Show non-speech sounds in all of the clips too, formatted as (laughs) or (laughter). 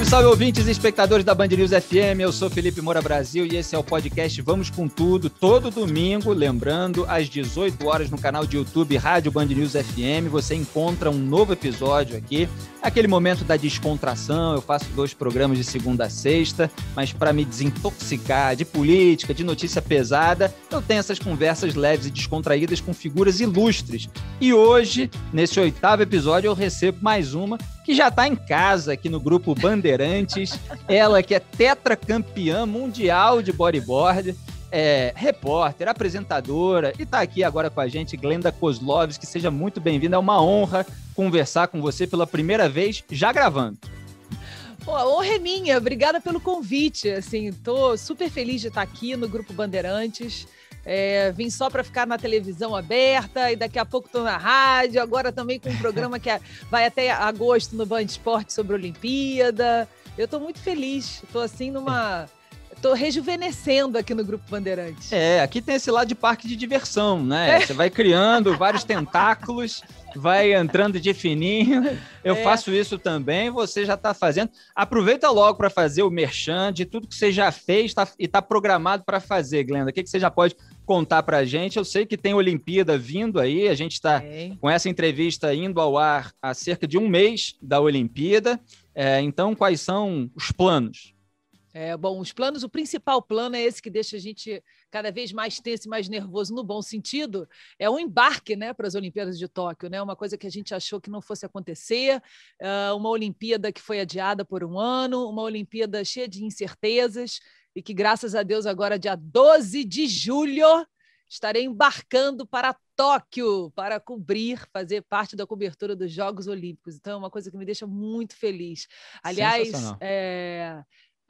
Salve, salve ouvintes e espectadores da Band News FM. Eu sou Felipe Moura Brasil e esse é o podcast Vamos com Tudo, todo domingo, lembrando, às 18 horas no canal de YouTube Rádio Band News FM. Você encontra um novo episódio aqui aquele momento da descontração. Eu faço dois programas de segunda a sexta, mas para me desintoxicar de política, de notícia pesada, eu tenho essas conversas leves e descontraídas com figuras ilustres. E hoje, nesse oitavo episódio, eu recebo mais uma que já está em casa aqui no grupo Bandeirantes. (laughs) Ela que é tetracampeã mundial de bodyboard é, repórter, apresentadora, e está aqui agora com a gente, Glenda Kozlovski. Seja muito bem-vinda. É uma honra conversar com você pela primeira vez, já gravando. Pô, a honra é minha, obrigada pelo convite. Assim, tô super feliz de estar aqui no Grupo Bandeirantes. É, vim só para ficar na televisão aberta e daqui a pouco estou na rádio, agora também com um programa que é, vai até agosto no Band Esporte sobre Olimpíada. Eu estou muito feliz, estou assim numa tô rejuvenescendo aqui no Grupo Bandeirantes. É, aqui tem esse lado de parque de diversão, né? É. Você vai criando vários tentáculos, vai entrando de fininho. Eu é. faço isso também, você já está fazendo. Aproveita logo para fazer o merchan de tudo que você já fez tá, e está programado para fazer, Glenda. O que, que você já pode contar para a gente. Eu sei que tem Olimpíada vindo aí, a gente está é. com essa entrevista indo ao ar há cerca de um mês da Olimpíada. É, então, quais são os planos? É, bom, os planos, o principal plano é esse que deixa a gente cada vez mais tenso e mais nervoso, no bom sentido, é o um embarque né, para as Olimpíadas de Tóquio, né? uma coisa que a gente achou que não fosse acontecer, ah, uma Olimpíada que foi adiada por um ano, uma Olimpíada cheia de incertezas, e que, graças a Deus, agora, dia 12 de julho, estarei embarcando para Tóquio para cobrir, fazer parte da cobertura dos Jogos Olímpicos. Então, é uma coisa que me deixa muito feliz. Aliás, é,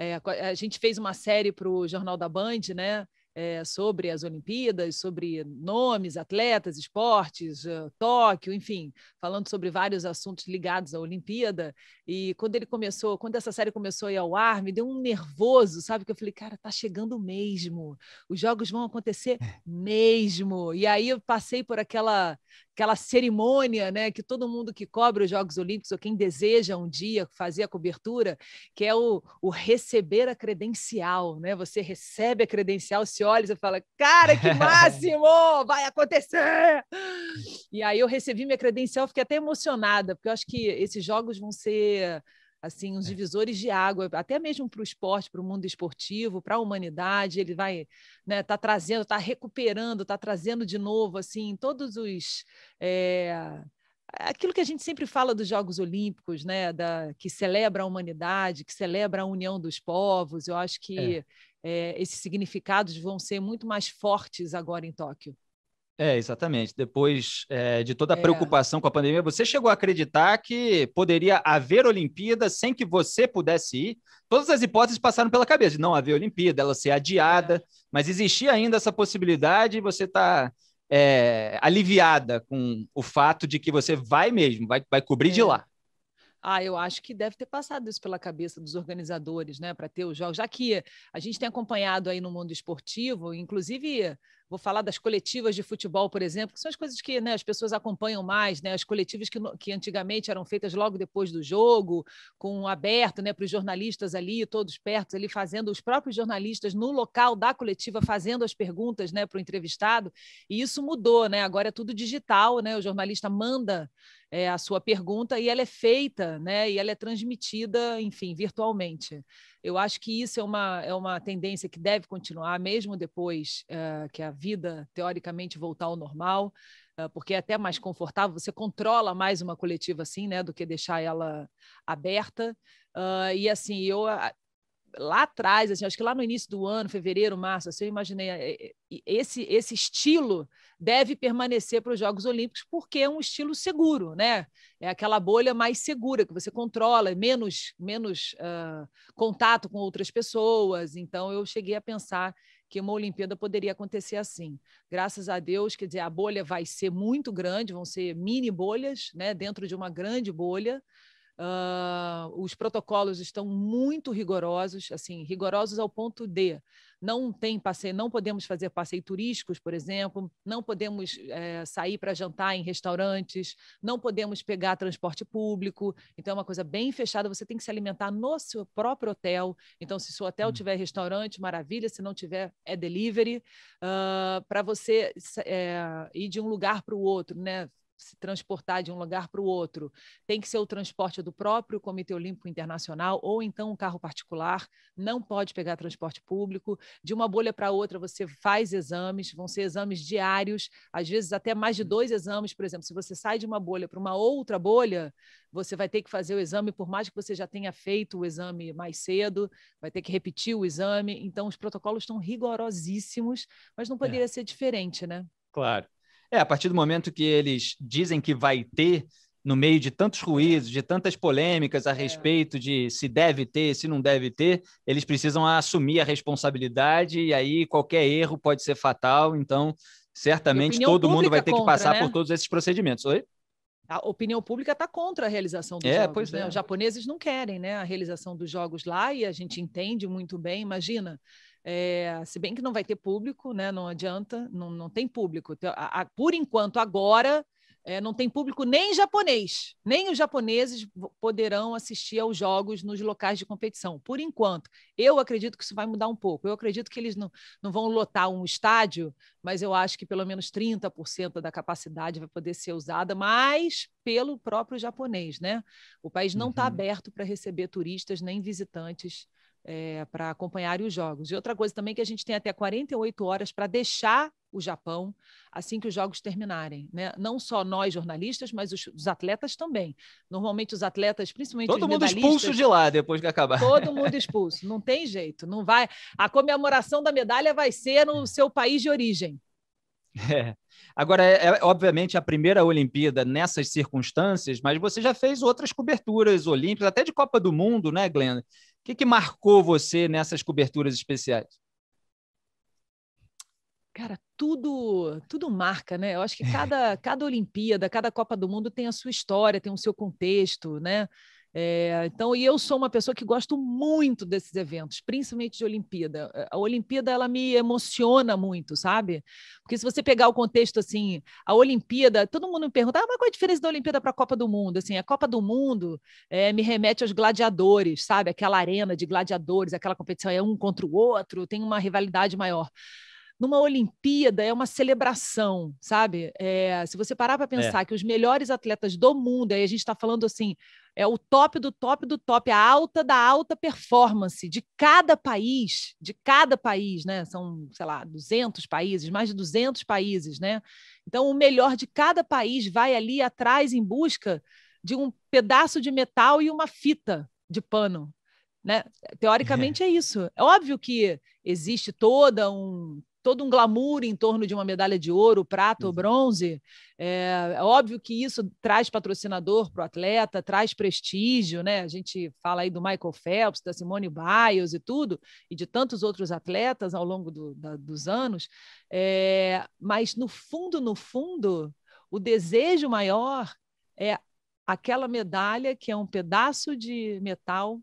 é, a gente fez uma série para o Jornal da Band, né? É, sobre as Olimpíadas, sobre nomes, atletas, esportes, eh, Tóquio, enfim, falando sobre vários assuntos ligados à Olimpíada. E quando ele começou, quando essa série começou a ir ao ar, me deu um nervoso, sabe? Que eu falei, cara, tá chegando mesmo, os jogos vão acontecer é. mesmo. E aí eu passei por aquela aquela cerimônia, né, que todo mundo que cobre os Jogos Olímpicos ou quem deseja um dia fazer a cobertura, que é o, o receber a credencial, né? Você recebe a credencial, se olha e fala, cara, que (laughs) máximo, vai acontecer! E aí eu recebi minha credencial, fiquei até emocionada, porque eu acho que esses jogos vão ser assim, uns é. divisores de água, até mesmo para o esporte, para o mundo esportivo, para a humanidade, ele vai, né, tá trazendo, tá recuperando, tá trazendo de novo, assim, todos os é, aquilo que a gente sempre fala dos Jogos Olímpicos, né, da que celebra a humanidade, que celebra a união dos povos. Eu acho é. que é. É, esses significados vão ser muito mais fortes agora em Tóquio. É, exatamente. Depois é, de toda a é. preocupação com a pandemia, você chegou a acreditar que poderia haver Olimpíada sem que você pudesse ir? Todas as hipóteses passaram pela cabeça de não haver Olimpíada, ela ser adiada, mas existia ainda essa possibilidade e você está é, eh, aliviada com o fato de que você vai mesmo, vai, vai cobrir de é. lá. Ah, eu acho que deve ter passado isso pela cabeça dos organizadores, né, para ter os jogos, já que a gente tem acompanhado aí no mundo esportivo, inclusive vou falar das coletivas de futebol, por exemplo, que são as coisas que né, as pessoas acompanham mais, né, as coletivas que, que antigamente eram feitas logo depois do jogo, com um aberto né, para os jornalistas ali, todos perto ali, fazendo os próprios jornalistas no local da coletiva, fazendo as perguntas né, para o entrevistado, e isso mudou, né, agora é tudo digital, né, o jornalista manda é, a sua pergunta e ela é feita, né? E ela é transmitida, enfim, virtualmente. Eu acho que isso é uma, é uma tendência que deve continuar, mesmo depois eh, que a vida, teoricamente, voltar ao normal, eh, porque é até mais confortável, você controla mais uma coletiva assim, né? Do que deixar ela aberta. Uh, e assim, eu ah, lá atrás, assim, acho que lá no início do ano, fevereiro, março, assim, eu imaginei é, é, esse esse estilo deve permanecer para os Jogos Olímpicos porque é um estilo seguro, né? É aquela bolha mais segura que você controla, menos menos uh, contato com outras pessoas. Então eu cheguei a pensar que uma Olimpíada poderia acontecer assim. Graças a Deus, quer dizer, a bolha vai ser muito grande, vão ser mini bolhas, né, dentro de uma grande bolha. Uh, os protocolos estão muito rigorosos, assim, rigorosos ao ponto de não tem passeio, não podemos fazer passeios turísticos, por exemplo, não podemos é, sair para jantar em restaurantes, não podemos pegar transporte público. Então é uma coisa bem fechada. Você tem que se alimentar no seu próprio hotel. Então se seu hotel hum. tiver restaurante, maravilha. Se não tiver, é delivery uh, para você é, ir de um lugar para o outro, né? se transportar de um lugar para o outro, tem que ser o transporte do próprio Comitê Olímpico Internacional ou então um carro particular, não pode pegar transporte público. De uma bolha para outra, você faz exames, vão ser exames diários, às vezes até mais de hum. dois exames, por exemplo. Se você sai de uma bolha para uma outra bolha, você vai ter que fazer o exame, por mais que você já tenha feito o exame mais cedo, vai ter que repetir o exame. Então, os protocolos estão rigorosíssimos, mas não é. poderia é. ser diferente, né? Claro. É, a partir do momento que eles dizem que vai ter, no meio de tantos ruídos, de tantas polêmicas a é. respeito de se deve ter, se não deve ter, eles precisam assumir a responsabilidade e aí qualquer erro pode ser fatal. Então, certamente todo mundo vai ter contra, que passar né? por todos esses procedimentos. Oi? A opinião pública está contra a realização dos é, jogos. Pois né? é. Os japoneses não querem né, a realização dos jogos lá e a gente entende muito bem. Imagina é, se bem que não vai ter público, né? Não adianta, não, não tem público. Então, por enquanto, agora, é, não tem público nem japonês, nem os japoneses poderão assistir aos jogos nos locais de competição, por enquanto. Eu acredito que isso vai mudar um pouco. Eu acredito que eles não, não vão lotar um estádio, mas eu acho que pelo menos 30% da capacidade vai poder ser usada, mas pelo próprio japonês, né? O país não está uhum. aberto para receber turistas nem visitantes é, eh, para acompanhar os jogos. E outra coisa também é que a gente tem até 48 horas para deixar o Japão assim que os jogos terminarem, né? Não só nós jornalistas, mas os, os atletas também. Normalmente os atletas, principalmente todo mundo expulso de lá depois que acabar. Todo mundo (laughs) expulso, não tem jeito, não vai. A comemoração da medalha vai ser no seu país de origem. É. Agora, é, é, obviamente, a primeira Olimpíada nessas circunstâncias, mas você já fez outras coberturas olímpicas, até de Copa do Mundo, né, Glenn? que, que marcou você nessas coberturas especiais? Cara, tudo, tudo marca, né? Eu acho que cada, (laughs) cada Olimpíada, cada Copa do Mundo tem a sua história, tem o seu contexto, né? É, então, e eu sou uma pessoa que gosto muito desses eventos, principalmente de Olimpíada. Eh, a Olimpíada ela me emociona muito, sabe? Porque se você pegar o contexto assim, a Olimpíada, todo mundo me pergunta, ah, mas qual é a diferença da Olimpíada para a Copa do Mundo? Assim, a Copa do Mundo é, me remete aos gladiadores, sabe? Aquela arena de gladiadores, aquela competição é um contra o outro, tem uma rivalidade maior numa Olimpíada é uma celebração, sabe? É, se você parar para é. pensar é. que os melhores atletas do mundo, aí a gente está falando assim, é o top do top do top, a alta da alta performance de cada país, de cada país, né? São, sei lá, 200 países, mais de 200 países, né? Então, o melhor de cada país vai ali atrás em busca de um pedaço de metal e uma fita de pano, né? É. Teoricamente é. é. isso. É óbvio que existe toda um todo um glamour em torno de uma medalha de ouro, prata ou uhum. bronze. É, é, óbvio que isso traz patrocinador para o atleta, traz prestígio, né? A gente fala aí do Michael Phelps, da Simone Biles e tudo, e de tantos outros atletas ao longo do, da, dos anos. É, mas no fundo, no fundo, o desejo maior é aquela medalha que é um pedaço de metal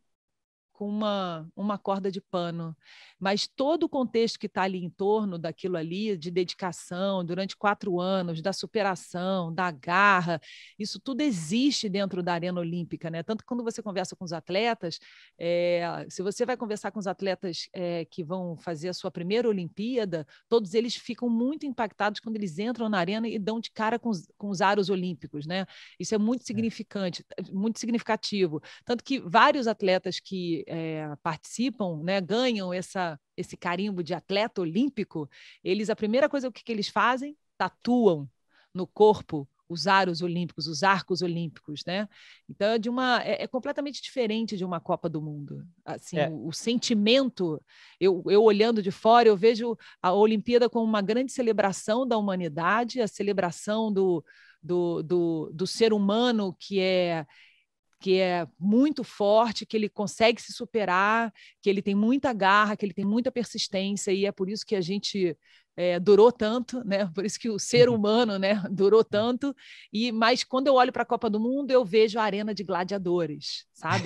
com uma, uma corda de pano. Mas todo o contexto que está ali em torno daquilo ali, de dedicação durante quatro anos, da superação, da garra, isso tudo existe dentro da arena olímpica, né? Tanto que quando você conversa com os atletas, é, se você vai conversar com os atletas é, que vão fazer a sua primeira Olimpíada, todos eles ficam muito impactados quando eles entram na arena e dão de cara com os, com os aros olímpicos, né? Isso é muito é. significante, muito significativo. Tanto que vários atletas que é, participam, né, ganham essa, esse carimbo de atleta olímpico, eles a primeira coisa que, que eles fazem? Tatuam no corpo os aros olímpicos, os arcos olímpicos, né? Então é de uma é, é completamente diferente de uma Copa do Mundo. Assim, é. o, o, sentimento, eu, eu olhando de fora, eu vejo a Olimpíada como uma grande celebração da humanidade, a celebração do do, do, do ser humano que é, que é muito forte, que ele consegue se superar, que ele tem muita garra, que ele tem muita persistência, e é por isso que a gente é, durou tanto, né? (laughs) Por isso que o ser uhum. humano, né, durou tanto. E mas quando eu olho para a Copa do Mundo, eu vejo a arena de gladiadores, sabe?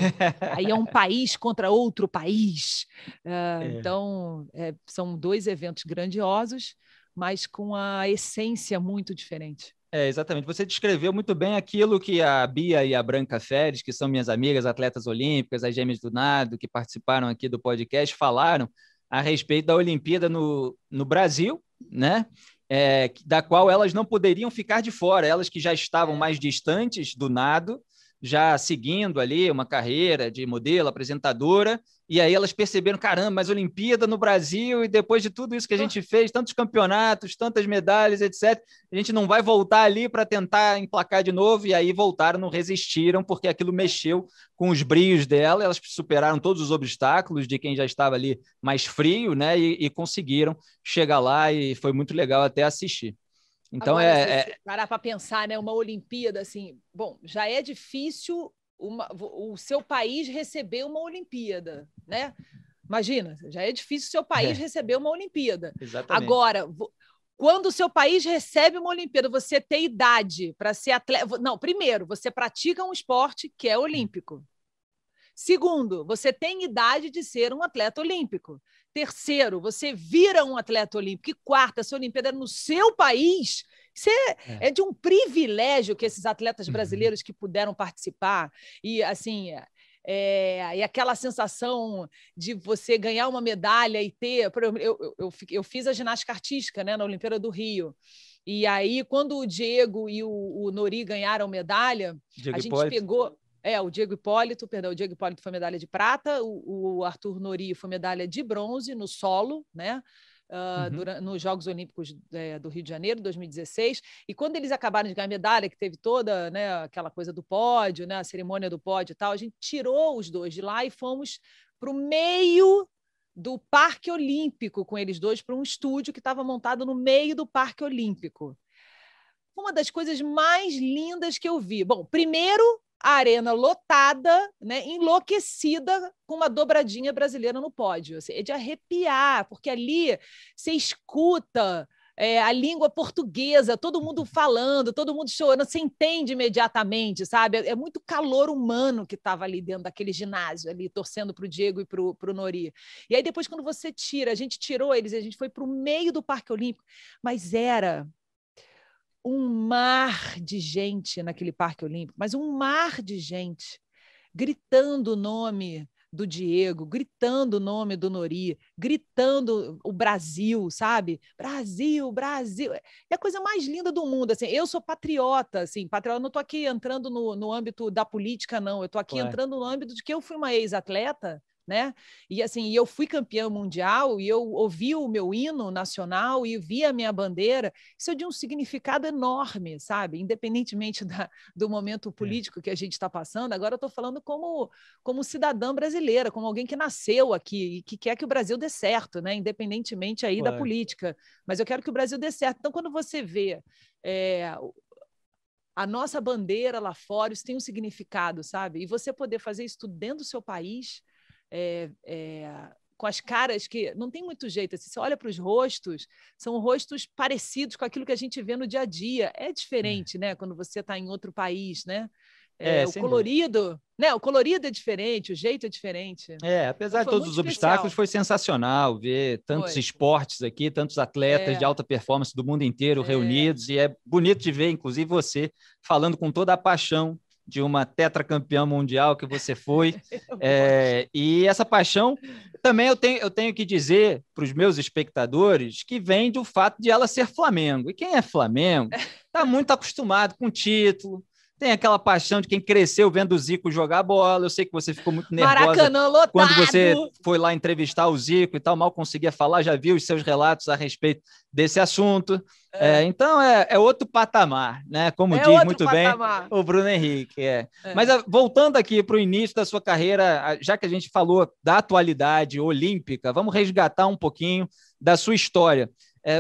Aí é um (laughs) país contra outro país. É, é. Então é, são dois eventos grandiosos, mas com a essência muito diferente. É, exatamente. Você descreveu muito bem aquilo que a Bia e a Branca Feres, que são minhas amigas, atletas olímpicas, as gêmeas do nado, que participaram aqui do podcast, falaram a respeito da Olimpíada no, no Brasil, né? É, da qual elas não poderiam ficar de fora, elas que já estavam é. mais distantes do nado, já seguindo ali uma carreira de modelo, apresentadora, e aí elas perceberam, caramba, mas Olimpíada no Brasil, e depois de tudo isso que a gente fez, tantos campeonatos, tantas medalhas, etc., a gente não vai voltar ali para tentar emplacar de novo, e aí voltaram, não resistiram, porque aquilo mexeu com os brios dela, elas superaram todos os obstáculos de quem já estava ali mais frio, né, e, e conseguiram chegar lá, e foi muito legal até assistir. Então Agora, é, se é... parar para pensar, né, uma Olimpíada assim, bom, já é difícil uma, o seu país receber uma Olimpíada, né? Imagina, já é difícil o seu país é. receber uma Olimpíada. Exatamente. Agora, quando o seu país recebe uma Olimpíada, você tem idade para ser atleta. Não, primeiro, você pratica um esporte que é olímpico. Segundo, você tem idade de ser um atleta olímpico. Terceiro, você vira um atleta olímpico. E quarta, essa Olimpíada é no seu país. Isso é, é, é, de um privilégio que esses atletas uhum. brasileiros uhum. que puderam participar. E, assim, é, e aquela sensação de você ganhar uma medalha e ter. Eu, eu, eu, eu fiz a ginástica artística né, na Olimpíada do Rio. E aí, quando o Diego e o, o Nori ganharam medalha, Diego a gente pegou. É, o Diego Hipólito, perdão, o Diego Hipólito foi medalha de prata, o, o Arthur Nori foi medalha de bronze no solo, né? Uh, uhum. durante, nos Jogos Olímpicos é, do Rio de Janeiro, 2016. E quando eles acabaram de ganhar medalha, que teve toda né, aquela coisa do pódio, né, a cerimônia do pódio e tal, a gente tirou os dois de lá e fomos para o meio do Parque Olímpico com eles dois, para um estúdio que estava montado no meio do Parque Olímpico. Uma das coisas mais lindas que eu vi. Bom, primeiro a arena lotada, né, enlouquecida com uma dobradinha brasileira no pódio. Assim, é de arrepiar, porque ali você escuta é, a língua portuguesa, todo mundo uhum. falando, todo mundo chorando, você entende imediatamente, sabe? É, é muito calor humano que estava ali dentro daquele ginásio, ali torcendo para o Diego e para o Nori. E aí depois, quando você tira, a gente tirou eles, a gente foi para o meio do Parque Olímpico, mas era um mar de gente naquele Parque Olímpico, mas um mar de gente gritando o nome do Diego, gritando o nome do Nori, gritando o Brasil, sabe? Brasil, Brasil. É a coisa mais linda do mundo. Assim, eu sou patriota, assim, patriota. não estou aqui entrando no, no âmbito da política, não. Eu estou aqui Ué. entrando no âmbito de que eu fui uma ex-atleta né? E assim, eu fui campeã mundial e eu ouvi o meu hino nacional e vi a minha bandeira. Isso é de um significado enorme, sabe? Independentemente da, do momento é. político é. que a gente está passando, agora eu estou falando como, como cidadã brasileira, como alguém que nasceu aqui e que quer que o Brasil dê certo, né? Independentemente aí claro. da política. Mas eu quero que o Brasil dê certo. Então, quando você vê é, a nossa bandeira lá fora, isso tem um significado, sabe? E você poder fazer isso tudo dentro do seu país é, é, com as caras que não tem muito jeito. Assim, você olha para os rostos, são rostos parecidos com aquilo que a gente vê no dia a dia. É diferente, é. né? Quando você está em outro país, né? É, é o colorido, dúvida. né? O colorido é diferente, o jeito é diferente. É, apesar então, de todos os especial. obstáculos, foi sensacional ver tantos foi. esportes aqui, tantos atletas é. de alta performance do mundo inteiro é. reunidos e é bonito de ver, inclusive você falando com toda a paixão de uma tetracampeã mundial que você foi. (laughs) É, e essa paixão também eu tenho, eu tenho que dizer para os meus espectadores que vem do fato de ela ser Flamengo. E quem é Flamengo está (laughs) muito acostumado com título, tem aquela paixão de quem cresceu vendo o Zico jogar bola. Eu sei que você ficou muito nervosa quando você foi lá entrevistar o Zico e tal, mal conseguia falar, já viu os seus relatos a respeito desse assunto. É. É, então é, é, outro patamar, né? Como é diz muito patamar. bem o Bruno Henrique. É. É. Mas ah, voltando aqui para o início da sua carreira, ah, já que a gente falou da atualidade olímpica, vamos resgatar um pouquinho da sua história.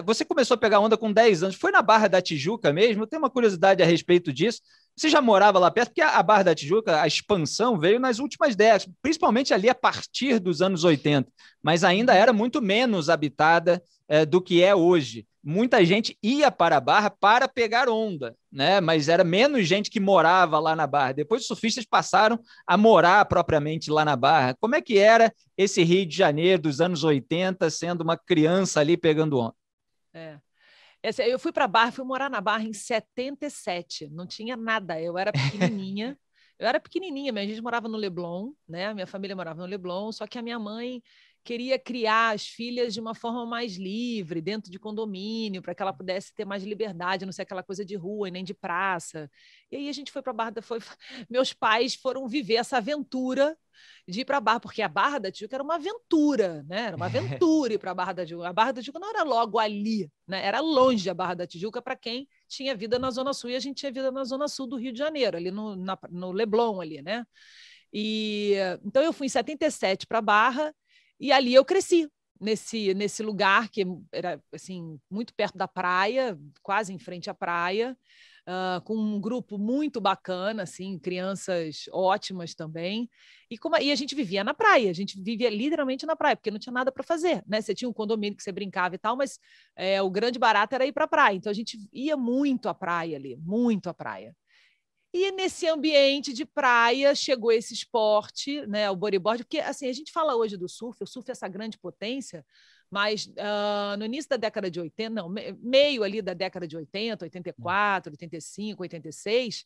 você começou a pegar onda com 10 anos, foi na Barra da Tijuca mesmo? Eu tenho uma curiosidade a respeito disso. Você já morava lá perto? Porque a Barra da Tijuca, a expansão veio nas últimas décadas, principalmente ali a partir dos anos 80, mas ainda era muito menos habitada do que é hoje muita gente ia para a Barra para pegar onda, né? Mas era menos gente que morava lá na Barra. Depois os surfistas passaram a morar propriamente lá na Barra. Como é que era esse Rio de Janeiro dos anos 80, sendo uma criança ali pegando onda? É. Eu fui para a Barra, fui morar na Barra em 77, não tinha nada, eu era pequenininha. (laughs) eu era pequenininha, mas a gente morava no Leblon, né? Minha família morava no Leblon, só que a minha mãe queria criar as filhas de uma forma mais livre, dentro de condomínio, para que ela pudesse ter mais liberdade, não ser aquela coisa de rua e nem de praça. E aí a gente foi para Barra da foi (laughs) meus pais foram viver essa aventura de ir para a Barra, porque a Barra da Tijuca era uma aventura, né? Era uma (laughs) aventura ir para a Barra da Tijuca. A Barra da Tijuca não era logo ali, né? Era longe a Barra da Tijuca é para quem tinha vida na Zona Sul e a gente tinha vida na Zona Sul do Rio de Janeiro, ali no, na, no Leblon ali, né? E então eu fui em 77 para Barra e ali eu cresci, nesse, nesse lugar que era assim muito perto da praia, quase em frente à praia, uh, com um grupo muito bacana, assim, crianças ótimas também. E, como, e a gente vivia na praia, a gente vivia literalmente na praia, porque não tinha nada para fazer, né? Você tinha um condomínio que você brincava e tal, mas é, o grande barato era ir para a praia. Então a gente ia muito à praia ali, muito à praia. E nesse ambiente de praia chegou esse esporte, né, o bodyboard, porque assim, a gente fala hoje do surf, o surf é essa grande potência, mas uh, no início da década de 80, não, meio ali da década de 80, 84, 85, 86,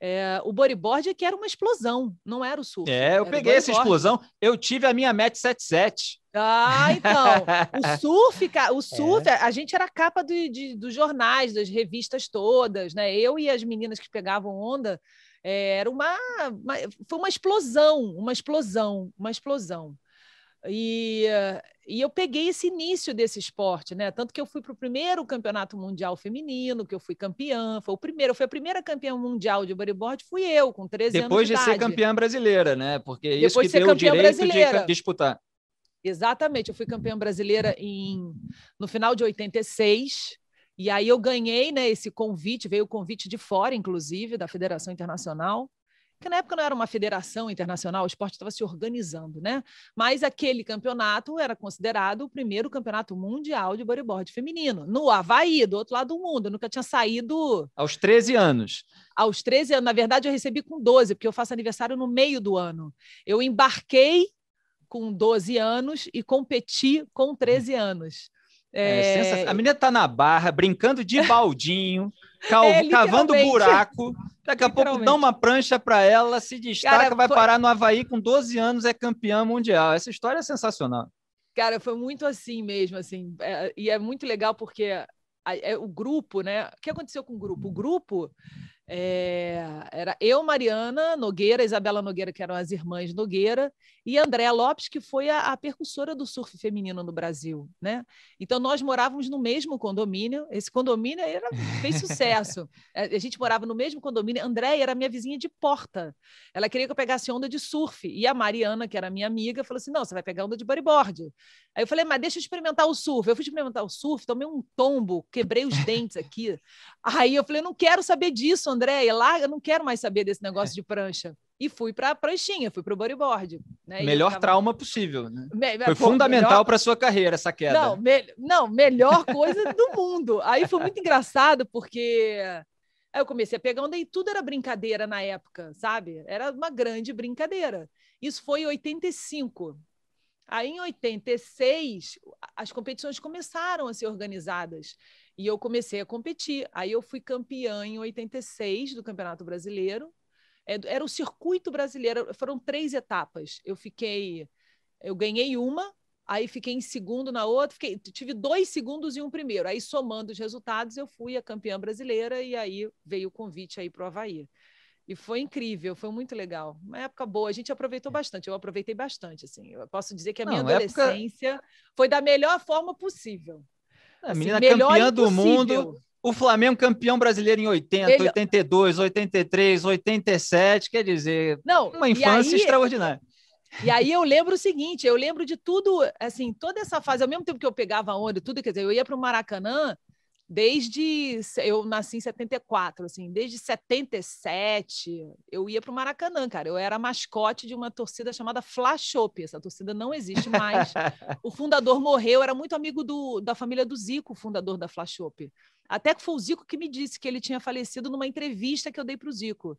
é, o bodyboard é que era uma explosão, não era o surf. É, eu peguei essa explosão, eu tive a minha Met 77. Ah, então. O (laughs) surf, o é. surf, é. a gente era capa do, de, dos jornais, das revistas todas, né? Eu e as meninas que pegavam onda, é, era uma, uma foi uma explosão, uma explosão, uma explosão. E, e eu peguei esse início desse esporte, né? Tanto que eu fui para o primeiro campeonato mundial feminino, que eu fui campeã, foi o primeiro, foi a primeira campeã mundial de bodyboard, fui eu, com 13 Depois anos de, de idade. Depois de ser campeã brasileira, né? Porque Depois isso que de deu o direito brasileira. de disputar. Exatamente, eu fui campeã brasileira em, no final de 86. E aí eu ganhei né, esse convite, veio o convite de fora, inclusive, da Federação Internacional, que na época não era uma federação internacional, o esporte estava se organizando, né? Mas aquele campeonato era considerado o primeiro campeonato mundial de bodyboard feminino, no Havaí, do outro lado do mundo. Eu nunca tinha saído. Aos 13 anos. Aos 13 anos. Na verdade, eu recebi com 12, porque eu faço aniversário no meio do ano. Eu embarquei com 12 anos e competi com 13 anos. É, é... A é, menina está na barra, brincando de (laughs) baldinho, cal... é, cavando buraco. Daqui a pouco dá uma prancha para ela, se destaca, Cara, vai foi... parar no Havaí com 12 anos, é campeã mundial. Essa história é sensacional. Cara, foi muito assim mesmo, assim. É, e é muito legal porque a, é, o grupo, né? O que aconteceu com o grupo? O grupo era eu, Mariana Nogueira, Isabela Nogueira, que eram as irmãs Nogueira, e Andréa Lopes, que foi a, a percussora do surf feminino no Brasil. Né? Então, nós morávamos no mesmo condomínio, esse condomínio era, fez (laughs) sucesso. É, a gente morava no mesmo condomínio, Andréa era minha vizinha de porta. Ela queria que eu pegasse onda de surf, e a Mariana, que era minha amiga, falou assim, não, você vai pegar onda de bodyboard. Aí eu falei, mas deixa eu experimentar o surf. Eu fui experimentar o surf, tomei um tombo, quebrei os dentes aqui. (laughs) Aí eu falei, não quero saber disso, Andréia, larga, não quero mais saber desse negócio de prancha e fui para a pranchinha, fui para o bodyboard. Né? Melhor tava... trauma possível, né? Me... Foi Pô, fundamental melhor... para sua carreira essa queda. Não, me... Não melhor coisa do mundo. Aí foi muito engraçado porque aí eu comecei a pegar onda e tudo era brincadeira na época, sabe? Era uma grande brincadeira. Isso foi em 85. Aí em 86 as competições começaram a ser organizadas e eu comecei a competir. Aí eu fui campeã em 86 do Campeonato Brasileiro é, era o circuito brasileiro, foram três etapas. Eu fiquei, eu ganhei uma, aí fiquei em segundo na outra, fiquei, tive dois segundos e um primeiro. Aí, somando os resultados, eu fui a campeã brasileira e aí veio o convite aí para o Havaí. E foi incrível, foi muito legal. Uma época boa, a gente aproveitou é. bastante, eu aproveitei bastante, assim. Eu posso dizer que a minha Não, adolescência época... foi da melhor forma possível. É, a assim, menina campeã do mundo, o Flamengo campeão brasileiro em 80, Ele... 82, 83, 87, quer dizer, Não, uma infância aí... extraordinária. E aí eu lembro o seguinte, eu lembro de tudo, assim, toda essa fase, ao mesmo tempo que eu pegava ônibus, tudo, quer dizer, eu ia para o Maracanã, desde eu nasci em 74, assim, desde 77 eu ia para o Maracanã, cara. Eu era mascote de uma torcida chamada Flashop. Essa torcida não existe mais. (laughs) o fundador morreu, era muito amigo do, da família do Zico, o fundador da Flashop. Até que foi o Zico que me disse que ele tinha falecido numa entrevista que eu dei para o Zico.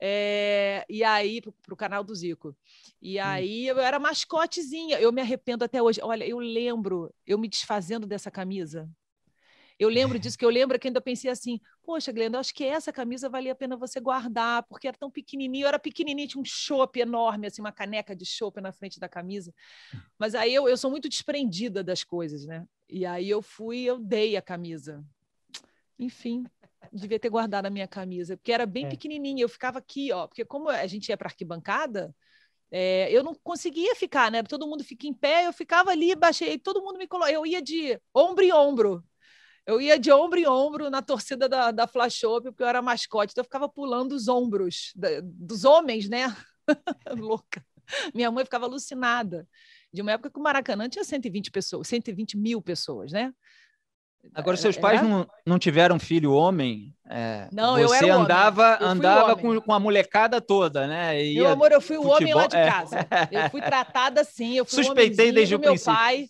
É, e aí, para o canal do Zico. E hum. aí eu era mascotezinha. Eu me arrependo até hoje. Olha, eu lembro eu me desfazendo dessa camisa eu lembro é. disso, que eu lembro que ainda pensei assim, poxa, Glenda, acho que essa camisa valia a pena você guardar, porque era tão pequenininho, eu era pequenininho, tinha um chope enorme, assim, uma caneca de chope na frente da camisa. Mas aí eu, eu sou muito desprendida das coisas, né? E aí eu fui, eu dei a camisa. Enfim, devia ter guardado a minha camisa, porque era bem é. pequenininha, eu ficava aqui, ó, porque como a gente ia para arquibancada, é, eu não conseguia ficar, né? Todo mundo fica em pé, eu ficava ali, baixei, todo mundo me colocou, eu ia de ombro em ombro. Eu ia de ombro em ombro na torcida da, da Flash Hope, porque eu era mascote, então eu ficava pulando os ombros da, dos homens, né? (laughs) Louca. Minha mãe ficava alucinada. De uma época que o Maracanã tinha 120 pessoas, 120 mil pessoas, né? Agora, é, seus é, pais é. não, não tiveram filho homem? É, não, você eu era andava, homem. Eu andava com, com a molecada toda, né? E Meu amor, eu fui futebol... o homem lá de casa. É. Eu fui tratada assim. Eu fui Suspeitei desde o meu princípio. pai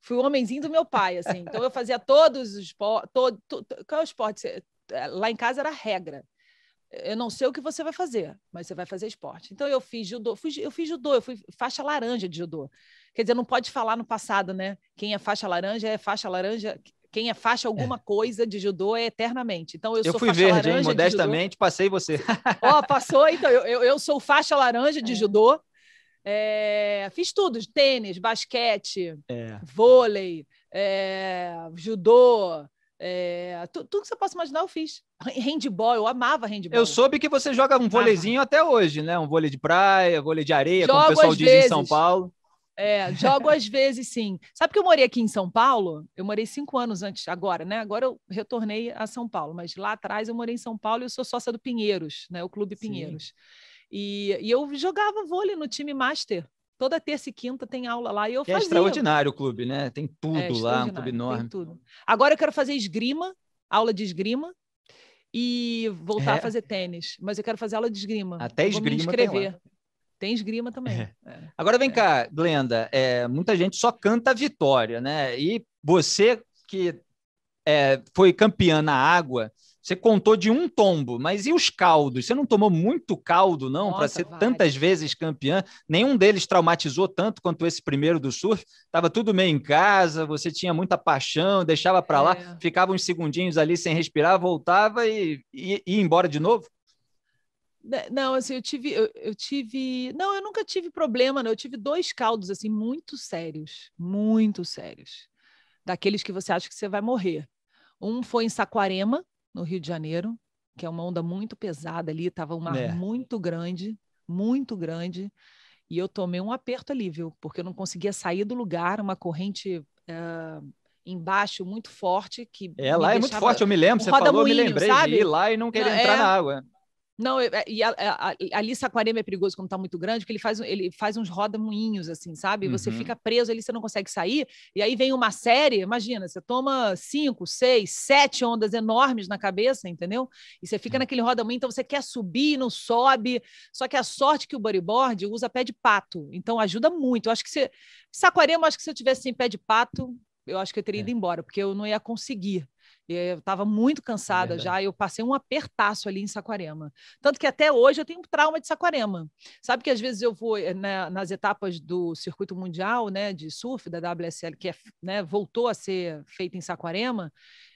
fui o homenzinho do meu pai, assim. Então eu fazia todos os esportes. qual é o esporte? É, lá em casa era regra. Eu não sei o que você vai fazer, mas você vai fazer esporte. Então eu fiz judô, fui, eu fiz judô, eu fui faixa laranja de judô. Quer dizer, não pode falar no passado, né? Quem é faixa laranja é faixa laranja. Quem é faixa alguma é. coisa de judô é eternamente. Então eu, eu sou fui faixa verde, laranja hein? modestamente, passei você. Ó, oh, passou, então eu, eu, eu sou faixa laranja de é. judô é, fiz tudo: tênis, basquete, é. vôlei, é, judô. É, tudo que você possa imaginar, eu fiz. Handball, eu amava handball. Eu soube que você joga um vôleizinho até hoje, né? Um vôlei de praia, vôlei de areia, jogo como o pessoal diz vezes. em São Paulo. É, jogo às vezes sim. Sabe que eu morei aqui em São Paulo? Eu morei cinco anos antes, agora, né? Agora eu retornei a São Paulo, mas lá atrás eu morei em São Paulo e eu sou sócia do Pinheiros, né? O Clube Pinheiros. Sim. E, e eu jogava vôlei no time master. Toda terça e quinta tem aula lá e eu que é fazia. É extraordinário o clube, né? Tem é tudo é lá, um clube enorme. Tem tudo. Agora eu quero fazer esgrima, aula de esgrima e voltar é. a fazer tênis, mas eu quero fazer aula de esgrima. Até esgrima escrever Tem, tem esgrima também. É. é. Agora vem cá, Glenda, muita gente só canta vitória, né? E você que foi campeã na água, você contou de um tombo, mas e os caldos? Você não tomou muito caldo, não, para ser tantas vezes campeã? Nenhum deles traumatizou tanto quanto esse primeiro do surf. Tava tudo meio em casa, você tinha muita paixão, deixava para lá, é. ficava uns segundinhos ali sem respirar, voltava e, e, e ia embora de novo? Né, não, assim, eu tive, eu, eu, tive. Não, eu nunca tive problema, não. Eu tive dois caldos, assim, muito sérios, muito sérios. Daqueles que você acha que você vai morrer. Um foi em Saquarema, no Rio de Janeiro, que é uma onda muito pesada ali, estava um mar é. muito grande, muito grande. E eu tomei um aperto ali, viu? Porque eu não conseguia sair do lugar, uma corrente é, embaixo muito forte que. É, lá deixava... é muito forte, eu me lembro, um você falou, eu me lembrei sabe? de ir lá e não querer não, entrar é... na água. Não, é, é, e a, é, a, ali Saquarema é perigoso quando está muito grande, porque ele faz, ele faz uns rodamuinhos, assim, sabe? Uhum. Você fica preso ali, você não consegue sair, e aí vem uma série, imagina, você toma cinco, seis, sete ondas enormes na cabeça, entendeu? E você fica hum. naquele rodamuinho, então você quer subir, não sobe, só que a sorte que o bodyboard usa pé de pato, então ajuda muito. Eu acho que se... Saquarema, acho que se eu tivesse sem pé de pato, eu acho que eu teria é. ido embora, porque eu não ia conseguir eu estava muito é cansada é já, eu passei um apertaço ali em Saquarema. Tanto que até hoje eu tenho trauma de Saquarema. Sabe que às vezes eu vou né, nas etapas do circuito mundial né, de surf da WSL, que é, né, voltou a ser feita em Saquarema,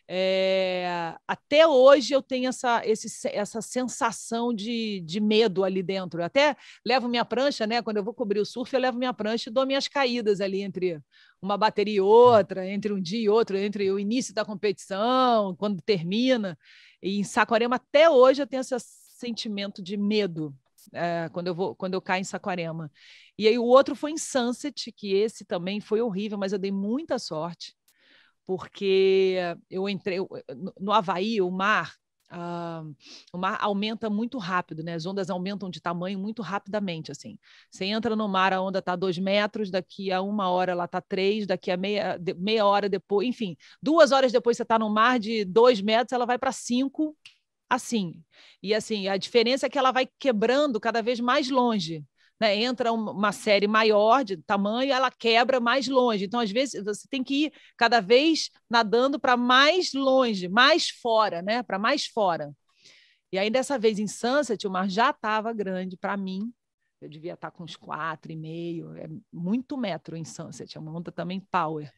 é, até hoje eu tenho essa, esse, essa sensação de, de medo ali dentro. Eu até levo minha prancha, né? Quando eu vou cobrir o surf, eu levo minha prancha e dou minhas caídas ali entre uma bateria e outra, entre um dia e outro, entre o início da competição, quando termina. E em Saquarema, até hoje, eu tenho esse sentimento de medo é, quando, eu vou, quando eu caio em Saquarema. E aí o outro foi em Sunset, que esse também foi horrível, mas eu dei muita sorte, porque eu entrei no Havaí, o mar Uh, o mar aumenta muito rápido, né? As ondas aumentam de tamanho muito rapidamente, assim. Você entra no mar, a onda está dois metros, daqui a uma hora ela está três, daqui a meia, de, meia hora depois, enfim, duas horas depois você está no mar de dois metros, ela vai para cinco, assim. E assim, a diferença é que ela vai quebrando cada vez mais longe né, entra uma série maior de tamanho, ela quebra mais longe. Então, às vezes, você tem que ir cada vez nadando para mais longe, mais fora, né? Para mais fora. E aí, dessa vez, em Sunset, o mar já estava grande para mim. Eu devia estar tá com uns quatro e meio. É muito metro em Sunset. É uma onda também power.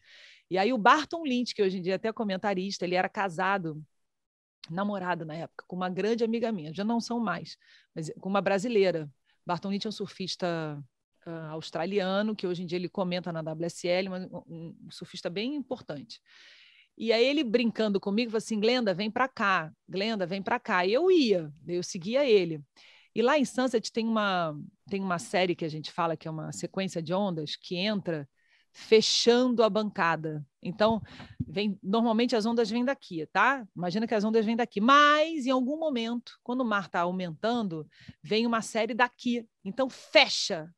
E aí o Barton Lynch, que hoje em dia é até comentarista, ele era casado, namorado na época, com uma grande amiga minha, já não são mais, mas é com uma brasileira. Bartolini é um surfista uh, australiano, que hoje em dia ele comenta na WSL, mas um, um surfista bem importante. E aí ele brincando comigo, falou assim, Glenda, vem para cá, Glenda, vem para cá. E eu ia, eu seguia ele. E lá em Sunset tem uma, tem uma série que a gente fala que é uma sequência de ondas que entra fechando a bancada. Então, vem, normalmente as ondas vêm daqui, tá? Imagina que as ondas vêm daqui. Mas, em algum momento, quando o mar está aumentando, vem uma série daqui. Então, fecha.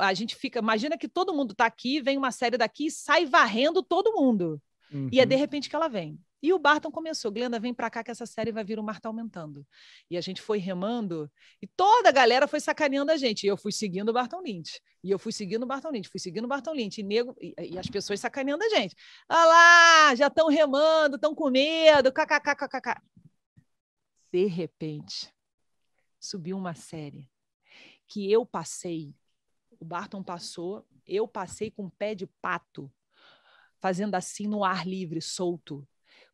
A gente fica. Imagina que todo mundo está aqui, vem uma série daqui e sai varrendo todo mundo. Uhum. E é de uhum. repente que ela vem. E o Barton começou, Glenda, vem para cá que essa série vai vir o mar tá aumentando. E a gente foi remando e toda a galera foi sacaneando a gente. E eu fui seguindo o Barton Lynch. E eu fui seguindo o Barton Lynch, fui seguindo o Barton Lynch. E, nego, e, e as pessoas sacaneando a gente. Olha ah lá, já estão remando, estão com medo, kkkkk. De repente, subiu uma série que eu passei, o Barton passou, eu passei com pé de pato, fazendo assim no ar livre, solto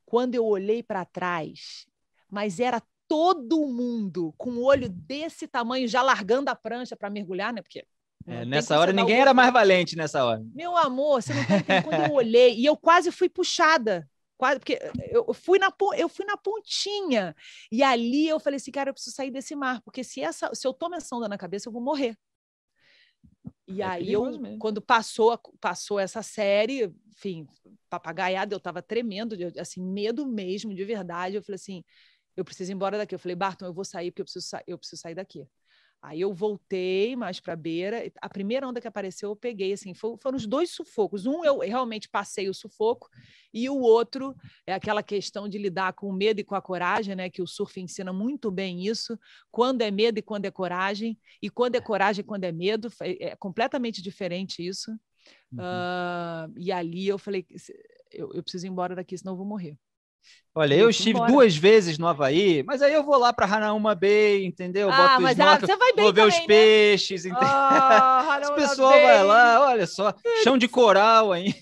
quando eu olhei para trás, mas era todo mundo com o olho desse tamanho, já largando a prancha para mergulhar, né? Porque é, nessa hora ninguém era mais valente nessa hora. Meu amor, você não tem quando eu olhei e eu quase fui puxada. Quase, porque eu fui, na, eu fui na pontinha. E ali eu falei assim, cara, eu preciso sair desse mar, porque se, essa, se eu tomo essa onda na cabeça, eu vou morrer. E é aí, eu, quando passou, passou essa série, enfim, papagaiada, eu tava tremendo, assim, medo mesmo, de verdade. Eu falei assim, eu preciso ir embora daqui. Eu falei, Barton, eu vou sair porque eu preciso, sa eu preciso sair daqui. Aí eu voltei mais para a beira. A primeira onda que apareceu, eu peguei assim, foram, os dois sufocos. Um eu realmente passei o sufoco e o outro é aquela questão de lidar com o medo e com a coragem, né? Que o surf ensina muito bem isso. Quando é medo e quando é coragem e quando é coragem e quando é medo é, é completamente diferente isso. Uhum. Uh, e ali eu falei, eu, eu preciso ir embora daqui, senão eu vou morrer. Olha, eu estive duas vezes no Havaí, mas aí eu vou lá para Hanauma Bay, entendeu? Ah, Boto mas vai bem vou ver os né? peixes, entendeu? Oh, ah, o (laughs) pessoal vai lá, olha só, chão de coral aí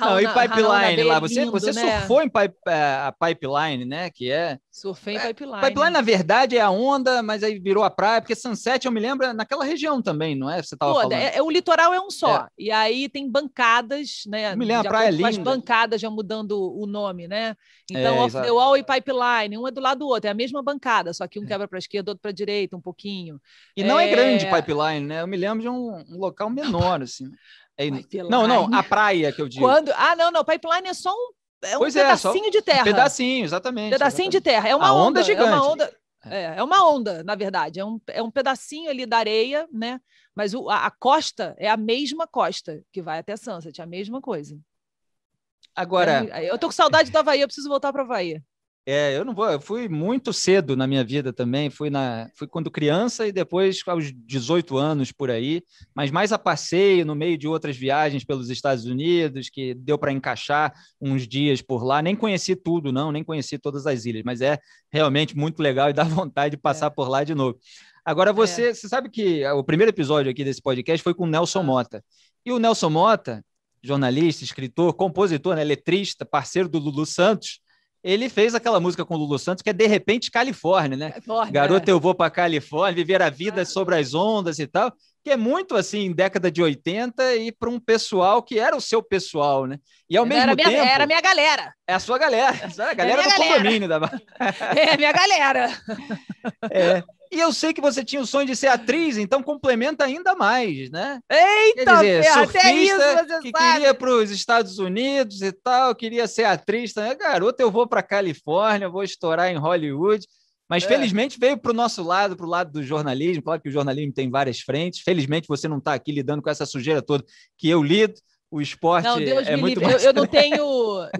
não, e pipeline lá. É você, lindo, você né? surfou em pipe, é, a pipeline, né? Que é. Surfei em é, pipeline. pipeline, na verdade, é a onda, mas aí virou a praia, porque Sunset, eu me lembro, naquela região também, não é? Você tava falando. É, é, o litoral é um só. É. E aí tem bancadas, né? Eu me lembro, a praia é linda. As bancadas já mudando o nome, né? Então, Off the Wall e Pipeline, um é do lado do outro, é a mesma bancada, só que um quebra para esquerda, outro para direita, um pouquinho. E não é, grande Pipeline, né? Eu me lembro de um, um local menor, assim. É, não, não, a né? praia que eu digo. Quando... Ah, não, não, pipeline é só um, é um é, pedacinho é, de terra. Um pedacinho, exatamente. Pedacinho exatamente. de terra. É uma onda, é onda, gigante. É uma onda, é. é, é, uma onda, na verdade. É um, é um pedacinho ali da areia, né? Mas o, a, a, costa é a mesma costa que vai até Sunset, é a mesma coisa. Agora. eu tô com saudade do Bahia, eu preciso voltar para Bahia. É, eu não vou, eu fui muito cedo na minha vida também, fui na, fui quando criança e depois aos 18 anos por aí, mas mais a passeio no meio de outras viagens pelos Estados Unidos, que deu para encaixar uns dias por lá, nem conheci tudo não, nem conheci todas as ilhas, mas é realmente muito legal e dá (laughs) vontade de passar é. por lá de novo. Agora é. você, é. você sabe que o primeiro episódio aqui desse podcast foi com o Nelson ah. Mota. E o Nelson Mota, jornalista, escritor, compositor, né, letrista, parceiro do Lulu Santos, ele fez aquela música com o Lulu Santos que é De Repente Califórnia, né? Califórnia, Garota, é. eu vou para Califórnia, viver a vida sobre as ondas e tal que é muito assim, década de 80 e para um pessoal que era o seu pessoal, né? E ao mesmo era tempo. Minha, era minha galera. É a sua galera. (laughs) A galera é do galera. condomínio da (laughs) É a minha galera. (laughs) É. E eu sei que você tinha o sonho de ser atriz, então complementa ainda mais, né? Eita, Quer dizer, ferra, surfista isso, que sabe. queria para os Estados Unidos e tal, queria ser atriz também. Garota, eu vou para Califórnia, vou estourar em Hollywood. Mas é. felizmente veio para o nosso lado, para o lado do jornalismo. Claro que o jornalismo tem várias frentes. Felizmente você não está aqui lidando com essa sujeira toda que eu lido o esporte não, Deus é muito mais... eu, eu, não tenho,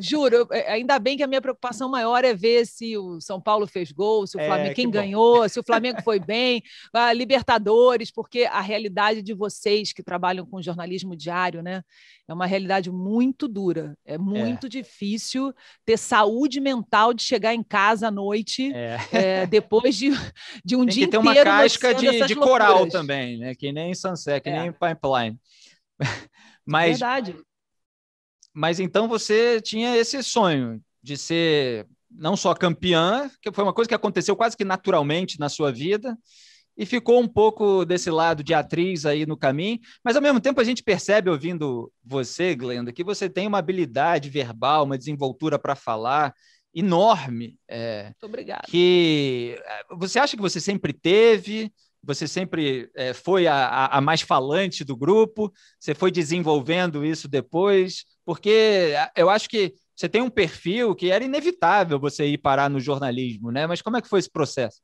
juro, eu, é, ainda bem que a minha preocupação maior é ver se o São Paulo fez gol, se o é, Flamengo é, quem que ganhou, se o Flamengo foi bem, a Libertadores, porque a realidade de vocês que trabalham com jornalismo diário, né, é uma realidade muito dura, é, é. muito é. difícil ter saúde mental de chegar em casa à noite, é. depois de, de um Tem dia inteiro. Tem uma casca de, de coral também, né, que nem Sunset, que nem Pipeline. Mas, Verdade. Mas então você tinha esse sonho de ser não só campeã, que foi uma coisa que aconteceu quase que naturalmente na sua vida, e ficou um pouco desse lado de atriz aí no caminho, mas ao mesmo tempo a gente percebe ouvindo você, Glenda, que você tem uma habilidade verbal, uma desenvoltura para falar enorme. É, Muito obrigada. Que é, você acha que você sempre teve? você sempre é, foi a, a, mais falante do grupo, você foi desenvolvendo isso depois, porque eu acho que você tem um perfil que era inevitável você ir parar no jornalismo, né? Mas como é que foi esse processo?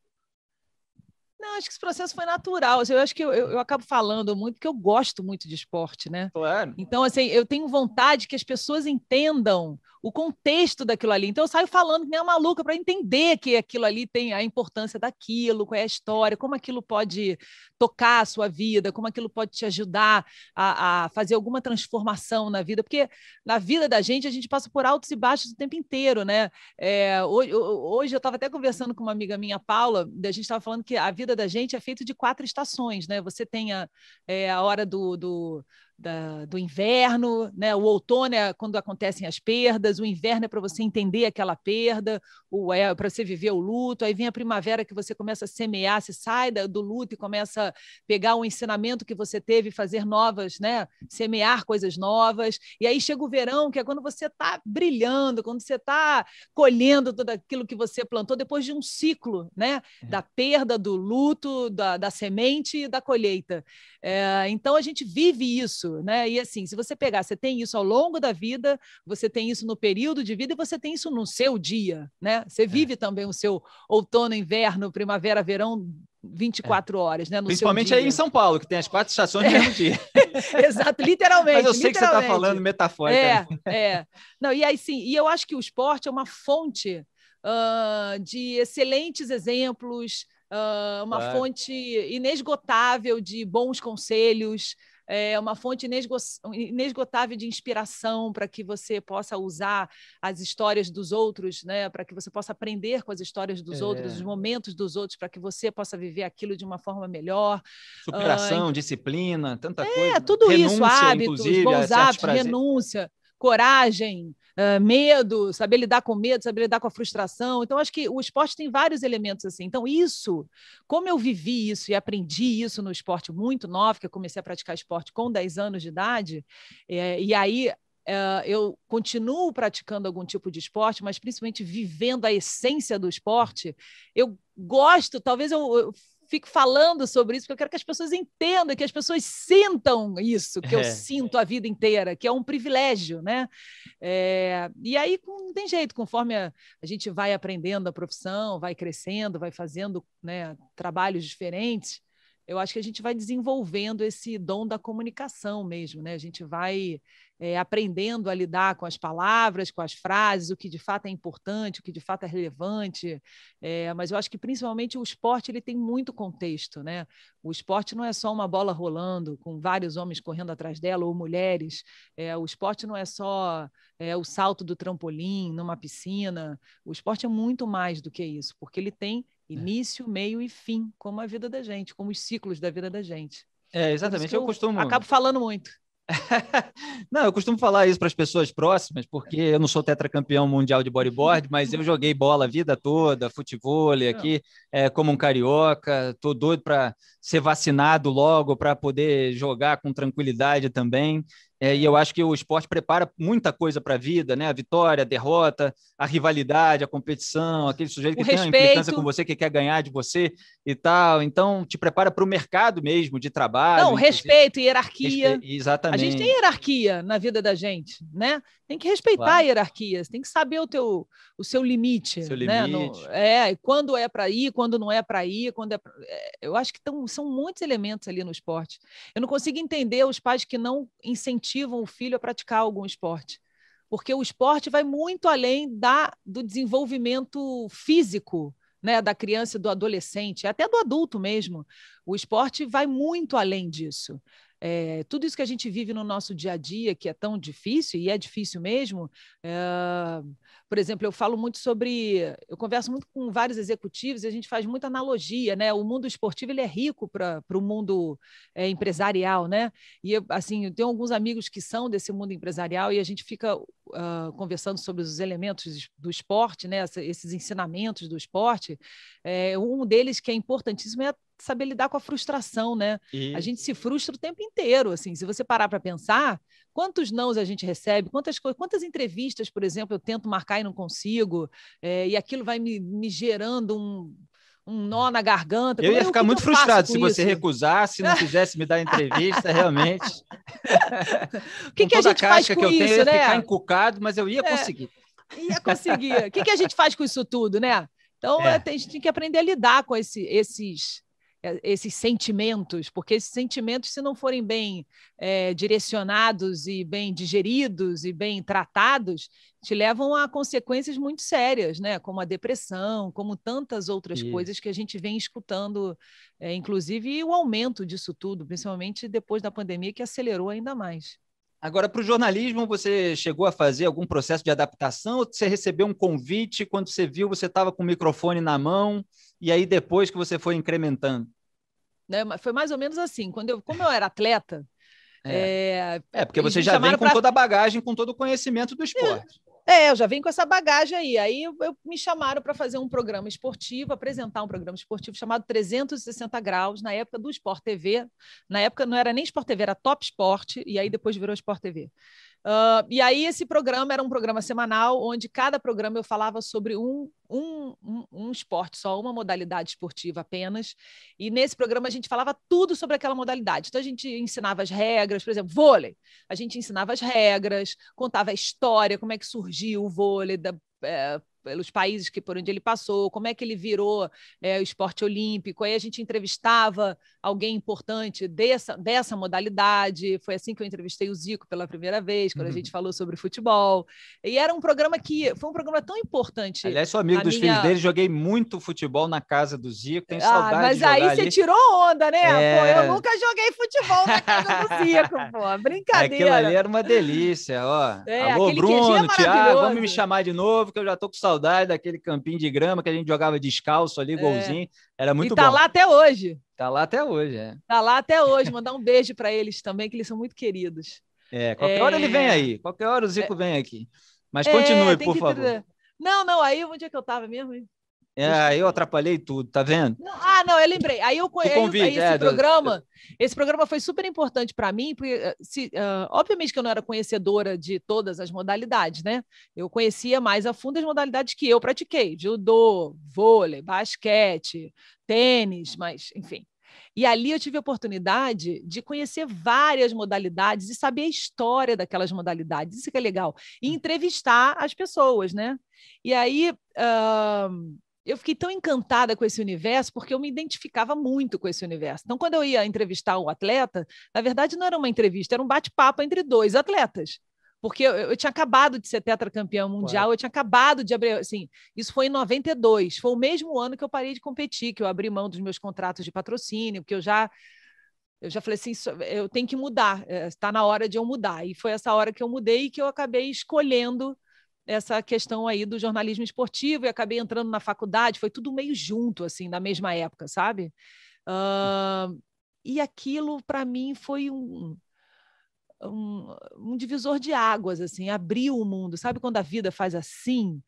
Não, acho que esse processo foi natural. Assim, eu acho que eu, eu, eu, acabo falando muito porque eu gosto muito de esporte, né? Claro. Então, assim, eu tenho vontade que as pessoas entendam o contexto daquilo ali. Então, eu saio falando que nem uma maluca para entender que aquilo ali tem a importância daquilo, qual é a história, como aquilo pode tocar a sua vida, como aquilo pode te ajudar a, a fazer alguma transformação na vida. Porque na vida da gente, a gente passa por altos e baixos o tempo inteiro, né? É, hoje, hoje eu estava até conversando com uma amiga minha, Paula, a gente estava falando que a vida vida da gente é feito de quatro estações, né? Você tem a, é, a hora do, do, da, do inverno, né? O outono é quando acontecem as perdas, o inverno é para você entender aquela perda, é, para você viver o luto, aí vem a primavera que você começa a semear, você sai do luto e começa a pegar o ensinamento que você teve, fazer novas, né? Semear coisas novas. E aí chega o verão, que é quando você está brilhando, quando você está colhendo tudo aquilo que você plantou depois de um ciclo, né? É. Da perda, do luto, da, da semente e da colheita. É, então a gente vive isso, né? E assim, se você pegar, você tem isso ao longo da vida, você tem isso no período de vida e você tem isso no seu dia, né? Você é. vive é. também o seu outono, inverno, primavera, verão 24 é. horas, né? No Principalmente aí em São Paulo, que tem as quatro estações no mesmo (laughs) dia. (laughs) Exato, literalmente. Mas eu sei que você está falando metafórica. É, né? é. Não, e aí sim, e eu acho que o esporte é uma fonte uh, de excelentes exemplos, uh, uma claro. fonte inesgotável de bons conselhos é uma fonte inesgotável de inspiração para que você possa usar as histórias dos outros, né? para que você possa aprender com as histórias dos é. outros, os momentos dos outros, para que você possa viver aquilo de uma forma melhor. Superação, ah, disciplina, tanta é, coisa. É, tudo renúncia, isso, hábitos, bons hábitos, renúncia coragem, uh, medo, saber lidar com medo, saber lidar com a frustração. Então, acho que o esporte tem vários elementos assim. Então, isso, como eu vivi isso e aprendi isso no esporte muito novo, que eu comecei a praticar esporte com 10 anos de idade, é, e aí Uh, eu continuo praticando algum tipo de esporte, mas principalmente vivendo a essência do esporte, eu gosto, talvez eu, eu fico falando sobre isso, porque eu quero que as pessoas entendam, que as pessoas sintam isso, que eu é. sinto a vida inteira, que é um privilégio, né? É, e aí não tem jeito, conforme a, a, gente vai aprendendo a profissão, vai crescendo, vai fazendo né, trabalhos diferentes, eu acho que a gente vai desenvolvendo esse dom da comunicação mesmo, né? A gente vai é, aprendendo a lidar com as palavras, com as frases, o que de fato é importante, o que de fato é relevante. É, mas eu acho que principalmente o esporte ele tem muito contexto, né? O esporte não é só uma bola rolando com vários homens correndo atrás dela ou mulheres. É, o esporte não é só o salto do trampolim numa piscina. O esporte é muito mais do que isso, porque ele tem é. início, meio e fim, como a vida da gente, como os ciclos da vida da gente. É, exatamente. Eu, eu costumo. Acabo falando muito não, eu costumo falar isso para as pessoas próximas, porque eu não sou tetracampeão mundial de bodyboard, mas eu joguei bola a vida toda, futebol aqui, é, como um carioca, tô doido para ser vacinado logo, para poder jogar com tranquilidade também. É, e eu acho que o esporte prepara muita coisa para a vida, né? A vitória, a derrota, a rivalidade, a competição, aquele sujeito que o tem respeito. uma implicância com você, que quer ganhar de você e tal. Então, te prepara para o mercado mesmo de trabalho. Não, respeito, hierarquia. Respe... Exatamente. A gente tem hierarquia na vida da gente, né? Tem que respeitar claro. a hierarquia, tem que saber o, teu, o seu limite. Seu né? limite. No, é, quando é para ir, quando não é para ir, quando é, pra... é Eu acho que tão, são muitos elementos ali no esporte. Eu não consigo entender os pais que não incentivam incentivam o filho a praticar algum esporte. Porque o esporte vai muito além da, do desenvolvimento físico né, da criança, do adolescente, até do adulto mesmo. O esporte vai muito além disso. É, tudo isso que a gente vive no nosso dia a dia, que é tão difícil, e é difícil mesmo, é, por exemplo, eu falo muito sobre, eu converso muito com vários executivos e a gente faz muita analogia, né? O mundo esportivo ele é rico para o mundo é, empresarial, né? E eu, assim, eu tenho alguns amigos que são desse mundo empresarial e a gente fica uh, conversando sobre os elementos do esporte, né? Esses ensinamentos do esporte. É, um deles que é importantíssimo é saber lidar com a frustração, né? E... A gente se frustra o tempo inteiro, assim. Se você parar para pensar, Quantos nãos a gente recebe? Quantas, quantas entrevistas, por exemplo, eu tento marcar e não consigo? É, e aquilo vai me, me gerando um, um nó é. na garganta. Eu ia é, eu, ficar muito frustrado se você recusasse, recusasse, não (laughs) quisesse me dar entrevista, realmente. (laughs) O que, que a gente a faz com que eu isso, tenho, né? Eu ia né? ficar encucado, mas eu ia é, conseguir. Ia conseguir. O que, que a gente faz com isso tudo, né? Então, é. é a gente tem que aprender a lidar com esse, esses eh, esses sentimentos, porque esses sentimentos, se não forem bem é, direcionados e bem digeridos e bem tratados, te levam a consequências muito sérias, né? Como a depressão, como tantas outras Isso. coisas que a gente vem escutando, é, inclusive o aumento disso tudo, principalmente depois da pandemia, que acelerou ainda mais. Agora, para o jornalismo, você chegou a fazer algum processo de adaptação? Ou você recebeu um convite, quando você viu, você estava com o microfone na mão, e aí depois que você foi incrementando? Né? Foi mais ou menos assim. Quando eu, como eu era atleta. É, é, é porque você já vem com pra... toda a bagagem, com todo o conhecimento do é, esporte. É, eu já vim com essa bagagem aí. Aí eu, eu me chamaram para fazer um programa esportivo, apresentar um programa esportivo chamado 360 Graus, na época do Sport TV. Na época não era nem Sport TV, era Top Sport, e aí depois virou Sport TV. Uh, e aí esse programa era um programa semanal, onde cada programa eu falava sobre um, um, um, um, esporte só, uma modalidade esportiva apenas. E nesse programa a gente falava tudo sobre aquela modalidade. Então a gente ensinava as regras, por exemplo, vôlei. A gente ensinava as regras, contava a história, como é que surgiu o vôlei, da, é, pelos países que por onde ele passou, como é que ele virou é, o esporte olímpico. Aí a gente entrevistava alguém importante dessa, dessa modalidade. Foi assim que eu entrevistei o Zico pela primeira vez, quando uhum. a gente falou sobre futebol. E era um programa que foi um programa tão importante. Aliás, sou amigo dos minha... filhos dele, joguei muito futebol na casa do Zico, tenho ah, saudade mas de Mas aí você tirou onda, né? É... Pô, eu nunca joguei futebol na casa do Zico, pô. (laughs) Brincadeira. Aquilo ali era uma delícia, ó. É, Alô, é Bruno, Tiago, vamos me chamar de novo, que eu já tô com saudade daquele campinho de grama que a gente jogava descalço ali, é. golzinho. Era muito e tá bom. lá até hoje. Tá lá até hoje, é. Tá lá até hoje. Mandar um beijo para eles também, que eles são muito queridos. É, qualquer é... hora ele vem é. aí. Qualquer hora o Zico é... vem aqui. Mas é, continue, por favor. Não, não, aí onde é que eu tava mesmo? É, eu atrapalhei tudo, tá vendo? Não, ah, não, eu lembrei. Aí eu conheci é, esse programa. Eu... Esse programa foi super importante para mim, porque eh, se, uh, obviamente que eu não era conhecedora de todas as modalidades, né? Eu conhecia mais a fundo as modalidades que eu pratiquei: judô, vôlei, basquete, tênis, mas enfim. E ali eu tive a oportunidade de conhecer várias modalidades e saber a história daquelas modalidades. Isso que é legal. E entrevistar as pessoas, né? E aí. Uh eu fiquei tão encantada com esse universo porque eu me identificava muito com esse universo. Então, quando eu ia entrevistar o atleta, na verdade não era uma entrevista, era um bate-papo entre dois atletas. Porque eu, eu, tinha acabado de ser tetracampeão mundial, Ué. eu tinha acabado de abrir. Assim, isso foi em 92, foi o mesmo ano que eu parei de competir, que eu abri mão dos meus contratos de patrocínio, que eu já. Eu já falei assim, eu tenho que mudar, está é, na hora de eu mudar. E foi essa hora que eu mudei e que eu acabei escolhendo essa questão aí do jornalismo esportivo e acabei entrando na faculdade, foi tudo meio junto, assim, na mesma época, sabe? Uh, e aquilo, para mim, foi um, um, um, divisor de águas, assim, abriu o mundo. Sabe quando a vida faz assim?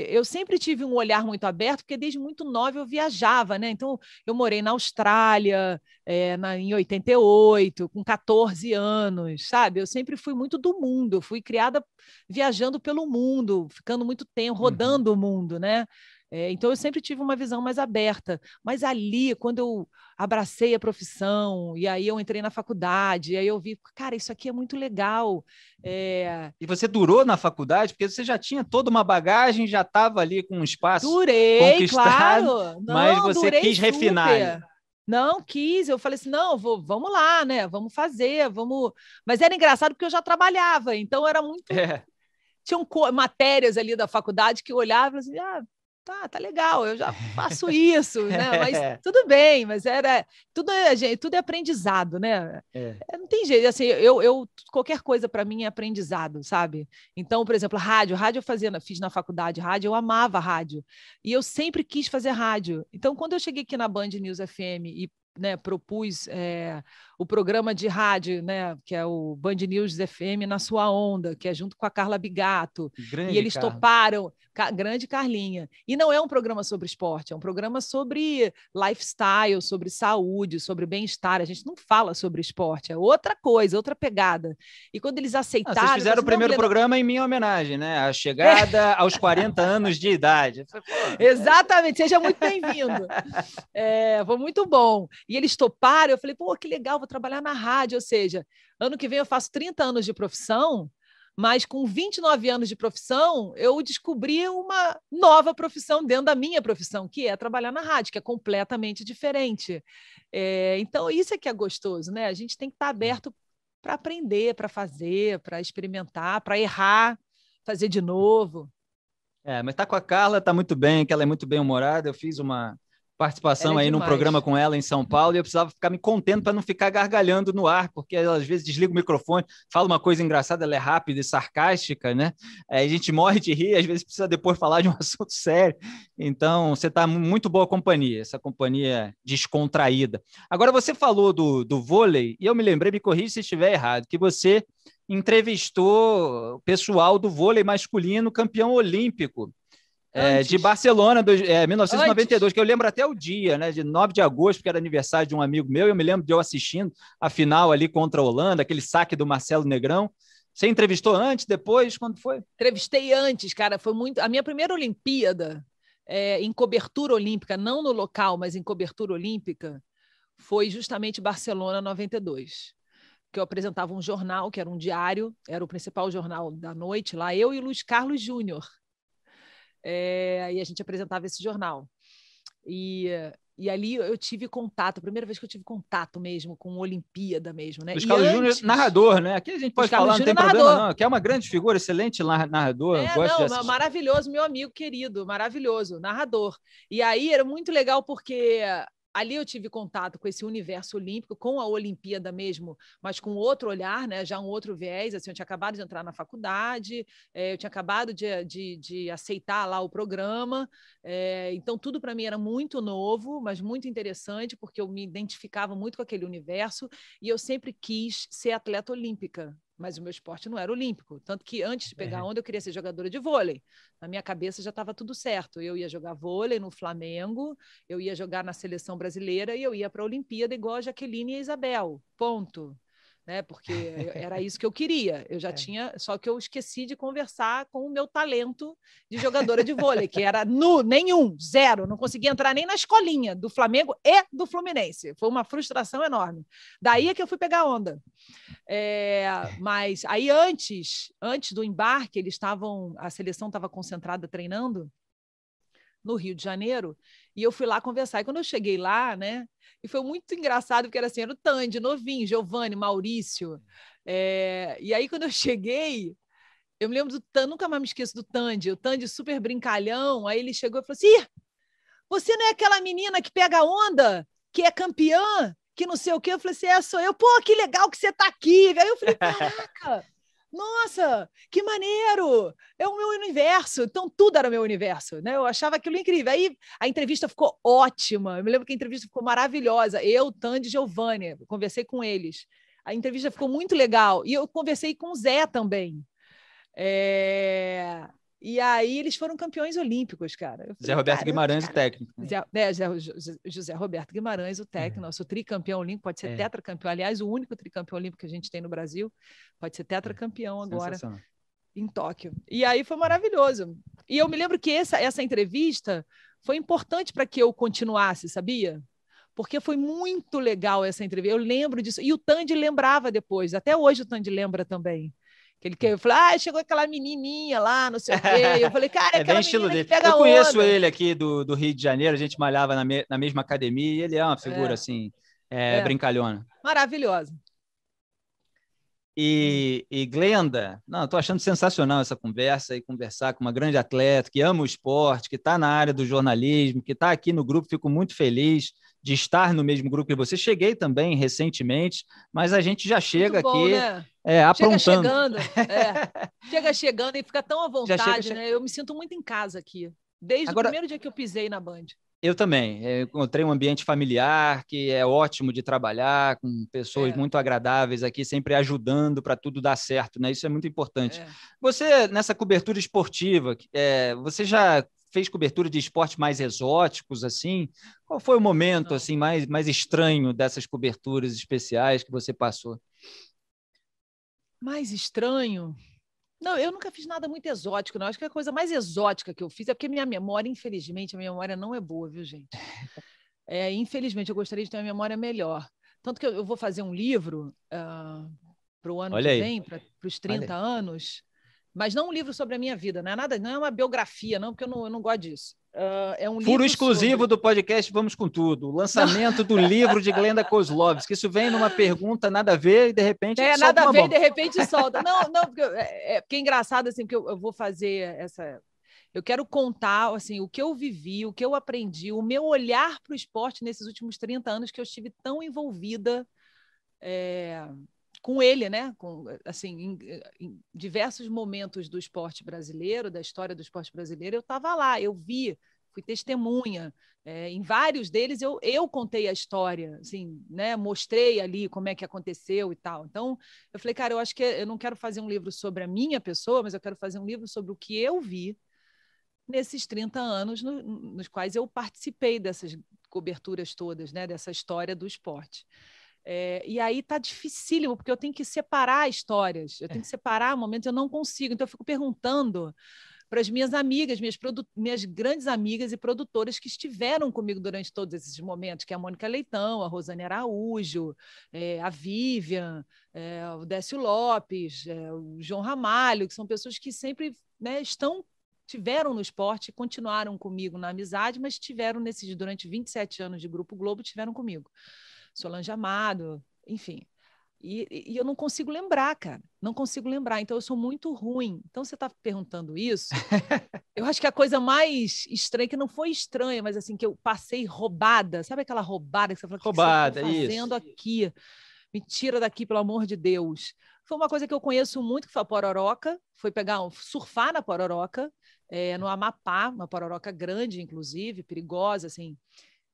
eu sempre tive um olhar muito aberto, porque desde muito nova eu viajava, né? Então, eu morei na Austrália é, na, em 88, com 14 anos, sabe? Eu sempre fui muito do mundo, fui criada viajando pelo mundo, ficando muito tempo, uhum. rodando uhum. o mundo, né? É, então eu sempre tive uma visão mais aberta. Mas ali, quando eu abracei a profissão, e aí eu entrei na faculdade, e aí eu vi, cara, isso aqui é muito legal. É... E você durou na faculdade, porque você já tinha toda uma bagagem, já estava ali com um espaço. Durei, claro. Não, mas você quis refinar. Não quis, eu falei assim: não, vou, vamos lá, né? Vamos fazer, vamos. Mas era engraçado porque eu já trabalhava, então era muito. É. Tinham matérias ali da faculdade que eu olhava e assim, ah, tá, tá legal, eu já faço (laughs) isso, né? Mas é. tudo bem, mas era tudo é, gente, tudo é aprendizado, né? É. é não tem jeito, assim, eu, eu qualquer coisa para mim é aprendizado, sabe? Então, por exemplo, rádio, rádio eu fazia, fiz na faculdade rádio, eu amava rádio e eu sempre quis fazer rádio. Então, quando eu cheguei aqui na Band News FM e né, propus é, o programa de rádio, né, que é o Band News FM na sua onda, que é junto com a Carla Bigato. Grande, e eles Carla. toparam grande Carlinha. E não é um programa sobre esporte, é um programa sobre lifestyle, sobre saúde, sobre bem-estar. A gente não fala sobre esporte, é outra coisa, outra pegada. E quando eles aceitaram. Ah, vocês fizeram o primeiro não... programa em minha homenagem, né? A é. chegada é. aos 40 anos de idade. (laughs) É. Exatamente, seja muito bem-vindo. É, foi muito bom. E eles toparam, eu falei, pô, que legal, vou trabalhar na rádio. Ou seja, ano que vem eu faço 30 anos de profissão mas com 29 anos de profissão, eu descobri uma nova profissão dentro da minha profissão, que é trabalhar na rádio, que é completamente diferente. É, então, isso é que é gostoso, né? A gente tem que estar hum. aberto para aprender, para fazer, para experimentar, para errar, fazer de novo. É, mas tá com a Carla, tá muito bem, que ela é muito bem humorada. Eu fiz uma participação aí é num programa com ela em São Paulo e eu precisava ficar me contendo para não ficar gargalhando no ar, porque ela, às vezes desliga o microfone, fala uma coisa engraçada, ela é rápida e sarcástica, né? É, a gente morre de rir, às vezes precisa depois falar de um (laughs) assunto sério. Então, você está muito boa companhia, essa companhia descontraída. Agora, você falou do, do vôlei e eu me lembrei, me corrija se estiver errado, que você entrevistou o pessoal do vôlei masculino campeão olímpico é, de Barcelona, do, é, 1992, Antes. que eu lembro até o dia, né? De 9 de agosto, que era aniversário de um amigo meu, eu me lembro de eu assistindo a final ali contra a Holanda, aquele saque do Marcelo Negrão. Você entrevistou antes, depois? Quando foi? Entrevistei antes, cara. Foi muito. A minha primeira Olimpíada, é, em cobertura olímpica, não no local, mas em cobertura olímpica, foi justamente Barcelona 92. Que eu apresentava um jornal, que era um diário, era o principal jornal da noite lá, eu e o Luiz Carlos Júnior é, a gente apresentava esse jornal. E, e ali eu tive contato, a primeira vez que eu tive contato mesmo com Olimpíada mesmo, né? Luiz Carlos antes... Júnior, narrador, né? Aqui a gente pode Luiz falar, não tem narrador. problema não, que é uma grande figura, excelente narrador. É, gosto não, maravilhoso, meu amigo querido, maravilhoso, narrador. E aí era muito legal porque ali eu tive contato com esse universo olímpico, com a Olimpíada mesmo, mas com outro olhar, né? já um outro viés. Assim, eu tinha acabado de entrar na faculdade, é, eu tinha acabado de, de, de, aceitar lá o programa, é, então tudo para mim era muito novo, mas muito interessante, porque eu me identificava muito com aquele universo e eu sempre quis ser atleta olímpica mas o meu esporte não era olímpico. Tanto que antes de pegar é. onda, eu queria ser jogadora de vôlei. Na minha cabeça já estava tudo certo. Eu ia jogar vôlei no Flamengo, eu ia jogar na seleção brasileira e eu ia para a Olimpíada igual a Jaqueline e a Isabel. Ponto né? Porque era (laughs) isso que eu queria. Eu já é. tinha, só que eu esqueci de conversar com o meu talento de jogadora de vôlei, que era nu, nenhum, zero, não conseguia entrar nem na escolinha do Flamengo e do Fluminense. Foi uma frustração enorme. Daí é que eu fui pegar onda. É, mas aí antes, antes do embarque, eles estavam, a seleção estava concentrada treinando no Rio de Janeiro, e eu fui lá conversar. E quando eu cheguei lá, né? E foi muito engraçado, porque era assim, era o Tandy, novinho, Giovanni, Maurício. É, e aí, quando eu cheguei, eu me lembro do Tandy, nunca mais me esqueço do Tandy, o Tandy super brincalhão. Aí ele chegou e falou assim: você não é aquela menina que pega onda, que é campeã, que não sei o quê? Eu falei assim: é, sou eu. Pô, que legal que você está aqui. Aí eu falei: (laughs) caraca nossa, que maneiro! É o meu universo. Então, tudo era o meu universo, né? Eu achava aquilo incrível. Aí a entrevista ficou ótima. Eu me lembro que a entrevista ficou maravilhosa. Eu, Tandy e Giovanni, conversei com eles. A entrevista ficou muito legal. E eu conversei com o Zé também. É... E aí eles foram campeões olímpicos, cara. Falei, Zé Roberto Guimarães, cara. o técnico. Né? Zé, Zé, José Roberto Guimarães, o é. técnico, é. nosso tricampeão olímpico, pode ser é. tetracampeão. Aliás, o único tricampeão olímpico que a gente tem no Brasil, pode ser é. tetracampeão é. agora em Tóquio. E aí foi maravilhoso. E eu me lembro que essa, essa entrevista foi importante para que eu continuasse, sabia? Porque foi muito legal essa entrevista. Eu lembro disso. E o Tandy lembrava depois. Até hoje o Tandy lembra também. Que ele quer, eu falei, ah, chegou aquela menininha lá, não sei o quê. Eu falei, cara, é, bem estilo menina dele. que pega Eu conheço onda. ele aqui do, do Rio de Janeiro, a gente malhava na, me, na mesma academia e ele é uma é. figura, assim, é. assim, é, brincalhona. Maravilhosa. E, e Glenda, não, estou achando sensacional essa conversa e conversar com uma grande atleta que ama o esporte, que está na área do jornalismo, que está aqui no grupo, fico muito feliz de estar no mesmo grupo que você. Cheguei também recentemente, mas a gente já chega bom, aqui né? é, aprontando. Chega chegando, é. (laughs) chega chegando e fica tão à vontade, chega, chega... né? Eu me sinto muito em casa aqui, desde Agora... o primeiro dia que eu pisei na Band. Eu também. Eu é, encontrei um ambiente familiar que é ótimo de trabalhar, com pessoas é. muito agradáveis aqui, sempre ajudando para tudo dar certo, né? Isso é muito importante. É. Você, nessa cobertura esportiva, é, você já fez cobertura de esportes mais exóticos, assim. Qual foi o momento assim mais, mais estranho dessas coberturas especiais que você passou? Mais estranho? Não, eu nunca fiz nada muito exótico, não. Acho que a coisa mais exótica que eu fiz é porque minha memória, infelizmente, a minha memória não é boa, viu, gente? (laughs) É, infelizmente, eu gostaria de ter uma memória melhor. Tanto que eu, vou fazer um livro uh, ah, para o ano Olha que aí. vem, para os 30 Olha. anos, mas não um livro sobre a minha vida, não é nada, não é uma biografia, não, porque eu não, eu não gosto disso. Uh, é um Furo exclusivo sobre... do podcast Vamos com Tudo, o lançamento do (laughs) livro de Glenda Kozlovski. Isso vem numa pergunta nada a ver e de repente é nada a ver e de repente solta. Não, não, porque, é, é, porque é engraçado assim, porque eu, eu vou fazer essa eu quero contar assim, o que eu vivi, o que eu aprendi, o meu olhar para o esporte nesses últimos 30 anos que eu estive tão envolvida. É, com ele, né? Com, assim, em, em, diversos momentos do esporte brasileiro, da história do esporte brasileiro, eu estava lá, eu vi, fui testemunha. É, em vários deles eu, eu contei a história, assim, né? Mostrei ali como é que aconteceu e tal. Então eu falei, cara, eu acho que eu não quero fazer um livro sobre a minha pessoa, mas eu quero fazer um livro sobre o que eu vi nesses 30 anos no, nos quais eu participei dessas coberturas todas, né? Dessa história do esporte. É, e aí tá dificílimo, porque eu tenho que separar histórias, eu tenho que é. separar momentos, eu não consigo. Então eu fico perguntando para as minhas amigas, minhas, minhas, grandes amigas e produtoras que estiveram comigo durante todos esses momentos, que é a Mônica Leitão, a Rosane Araújo, é, a Vivian, é, o Décio Lopes, é, o João Ramalho, que são pessoas que sempre né, estão tiveram no esporte, continuaram comigo na amizade, mas tiveram nesses durante 27 anos de Grupo Globo, tiveram comigo. Solange Amado, enfim. E, e, eu não consigo lembrar, cara. Não consigo lembrar. Então, eu sou muito ruim. Então, você está perguntando isso. (laughs) eu acho que a coisa mais estranha, que não foi estranha, mas assim, que eu passei roubada. Sabe aquela roubada que você falou? Roubada, que você tá fazendo isso. aqui? Me tira daqui, pelo amor de Deus. Foi uma coisa que eu conheço muito, que foi a pororoca. Foi pegar, surfar na pororoca, é, no Amapá, uma pororoca grande, inclusive, perigosa, assim.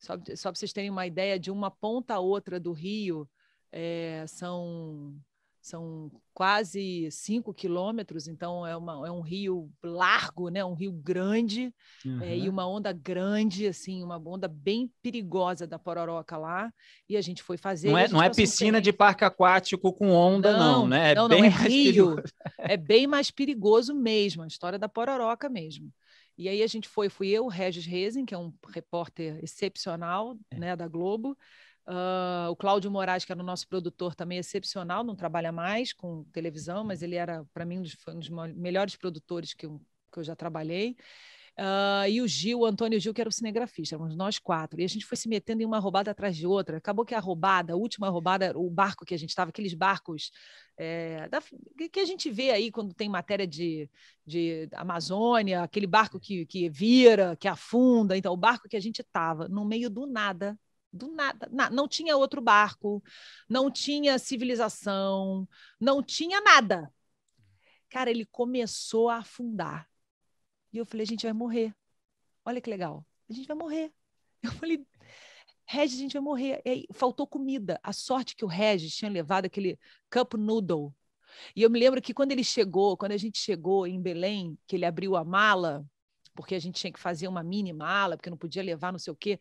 Só, só para vocês terem uma ideia, de uma ponta a outra do rio, é, são, são quase 5 quilômetros, então é, uma, é um rio largo, né? um rio grande, uhum. é, e uhum. uma onda grande, assim, uma onda bem perigosa da Pororoca lá, e a gente foi fazer... Não é, não é piscina de parque aquático com onda, não, não né? É não, bem não, é rio, é bem mais perigoso mesmo, a história da Pororoca mesmo. E aí a gente foi, fui eu, Regis Rezen que é um repórter excepcional é. né, da Globo, Uh, o Cláudio Moraes, que era o nosso produtor, também é excepcional, não trabalha mais com televisão, mas ele era, para mim, um dos, um dos, melhores produtores que eu, que eu já trabalhei uh, e o Gil, o Antônio Gil, que era o cinegrafista, éramos nós quatro. E a gente foi se metendo em uma roubada atrás de outra. Acabou que a roubada, a última roubada, o barco que a gente estava, aqueles barcos é, da, que a gente vê aí quando tem matéria de, de Amazônia, aquele barco que, que vira, que afunda. Então, o barco que a gente estava, no meio do nada, do nada, na, não tinha outro barco, não tinha civilização, não tinha nada. Cara, ele começou a afundar. E eu falei, a gente vai morrer. Olha que legal. A gente vai morrer. (laughs) Eu falei, Regis, a gente vai morrer. Aí, faltou comida. A sorte que o Regis tinha levado aquele cup noodle. E eu me lembro que quando ele chegou, quando a gente chegou em Belém, que ele abriu a mala, porque a gente tinha que fazer uma mini mala, porque não podia levar não sei o quê.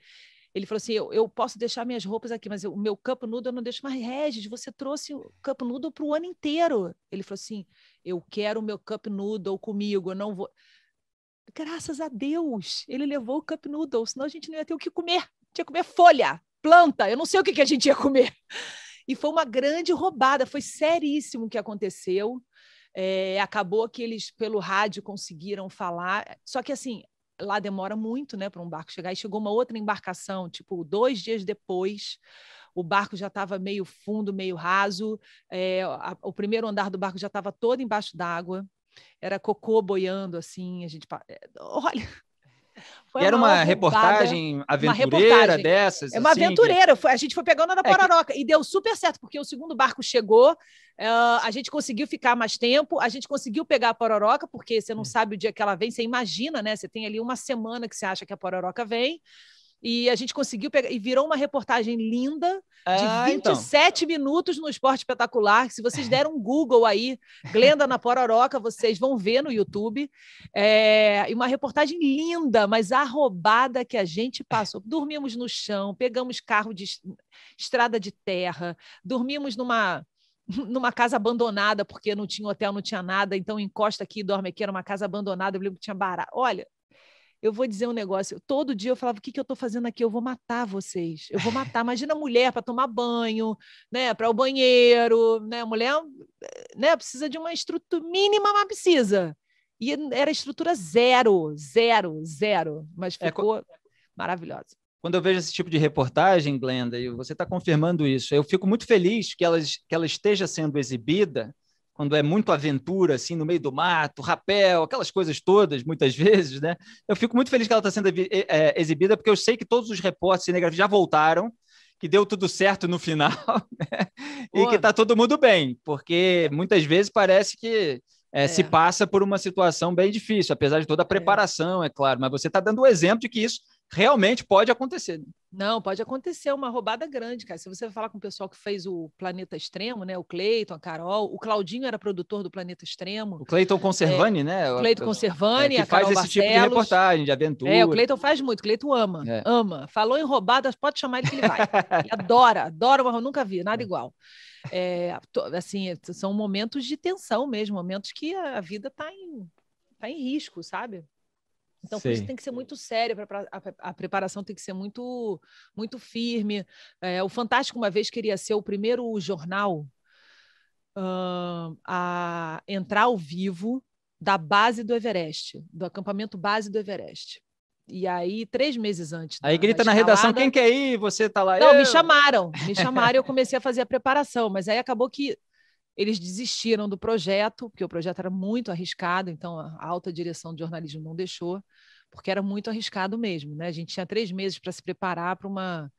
Ele falou assim: eu, eu posso deixar minhas roupas aqui, mas o meu campo noodle eu não deixo mais. Regis, você trouxe o campo noodle para o ano inteiro. Ele falou assim: eu quero o meu campo noodle comigo, eu não vou graças a Deus, ele levou o cup noodle, senão a gente não ia ter o que comer. Tinha que comer folha, planta, eu não sei o que, que a gente ia comer. (laughs) E foi uma grande roubada, foi seríssimo o que aconteceu. É, acabou que eles, pelo rádio, conseguiram falar. Só que, assim, lá demora muito né, para um barco chegar. E chegou uma outra embarcação, tipo, dois dias depois. O barco já estava meio fundo, meio raso. É, a, o primeiro andar do barco já estava todo embaixo d'água. Era cocô boiando assim, a gente. Eh, olha. (laughs) era uma, uma reportagem aventureira uma reportagem. dessas? É uma assim, aventureira. Que... A gente foi pegando na Pororoca é que... e deu super certo, porque o segundo barco chegou, uh, a gente conseguiu ficar mais tempo, a gente conseguiu pegar a Pororoca, porque você não é. sabe o dia que ela vem, você imagina, né? Você tem ali uma semana que você acha que a Pororoca vem. E a gente conseguiu pegar. E virou uma reportagem linda ah, de ah, 27 então. minutos no Esporte Espetacular. Se vocês deram um Google aí, Glenda na Pororoca, vocês vão ver no YouTube. É, e uma reportagem linda, mas arrobada que a gente passou. Dormimos no chão, pegamos carro de estrada de terra, dormimos numa (laughs) numa casa abandonada, porque não tinha hotel, não tinha nada, então encosta aqui e dorme aqui, era uma casa abandonada, eu lembro que tinha barato. Olha, eu vou dizer um negócio. Todo dia eu falava: o que, que eu estou fazendo aqui? Eu vou matar vocês. Eu vou matar. Imagina a mulher para tomar banho, né? Para o banheiro, né? A mulher né? precisa de uma estrutura mínima, mas precisa. E era estrutura zero, zero, zero. Mas é, ficou é, maravilhosa. Quando eu vejo esse tipo de reportagem, Glenda, e você está confirmando isso, eu fico muito feliz que ela, que ela esteja sendo exibida quando é muito aventura, assim, no meio do mato, rapel, aquelas coisas todas, muitas (laughs) vezes, né? Eu fico muito feliz que ela está sendo é, exibida, porque eu sei que todos os repórteres cinegrafistas já voltaram, que deu tudo certo no (laughs) final, né? e que está todo mundo bem, porque muitas vezes parece que é, é. se passa por uma situação bem difícil, apesar de toda a é. preparação, é, é claro, mas você está dando o exemplo de que isso realmente pode acontecer. Não, pode acontecer uma roubada grande, cara. Se você falar com o pessoal que fez o Planeta Extremo, né? O Cleiton, a Carol, o Claudinho era produtor do Planeta Extremo. O Cleiton Conservani, é, né? O Cleiton é, Conservani, é, que a Carol faz esse Barcelos. tipo de reportagem, de aventura. É, o Cleiton faz muito, o Cleiton ama, é. ama. Falou em roubadas, pode chamar ele que ele vai. ele (laughs) adora, adora, mas eu nunca vi, nada é. igual. É, assim, são momentos de tensão mesmo, momentos que a vida está em, tá em risco, sabe? Então, Sim. isso tem que ser muito sério, pra, a, a, preparação tem que ser muito, muito firme. É, o Fantástico, uma vez, queria ser o primeiro jornal uh, a entrar ao vivo da base do Everest, do acampamento base do Everest. E aí, três meses antes. Da, aí grita na redação: quem quer ir? Você tá lá. Não, eu. me chamaram, me (laughs) chamaram e eu comecei a fazer a preparação, mas aí acabou que eles desistiram do projeto, porque o projeto era muito arriscado, então a alta direção de jornalismo não deixou, porque era muito arriscado mesmo. Né? A gente tinha três meses para se preparar para uma.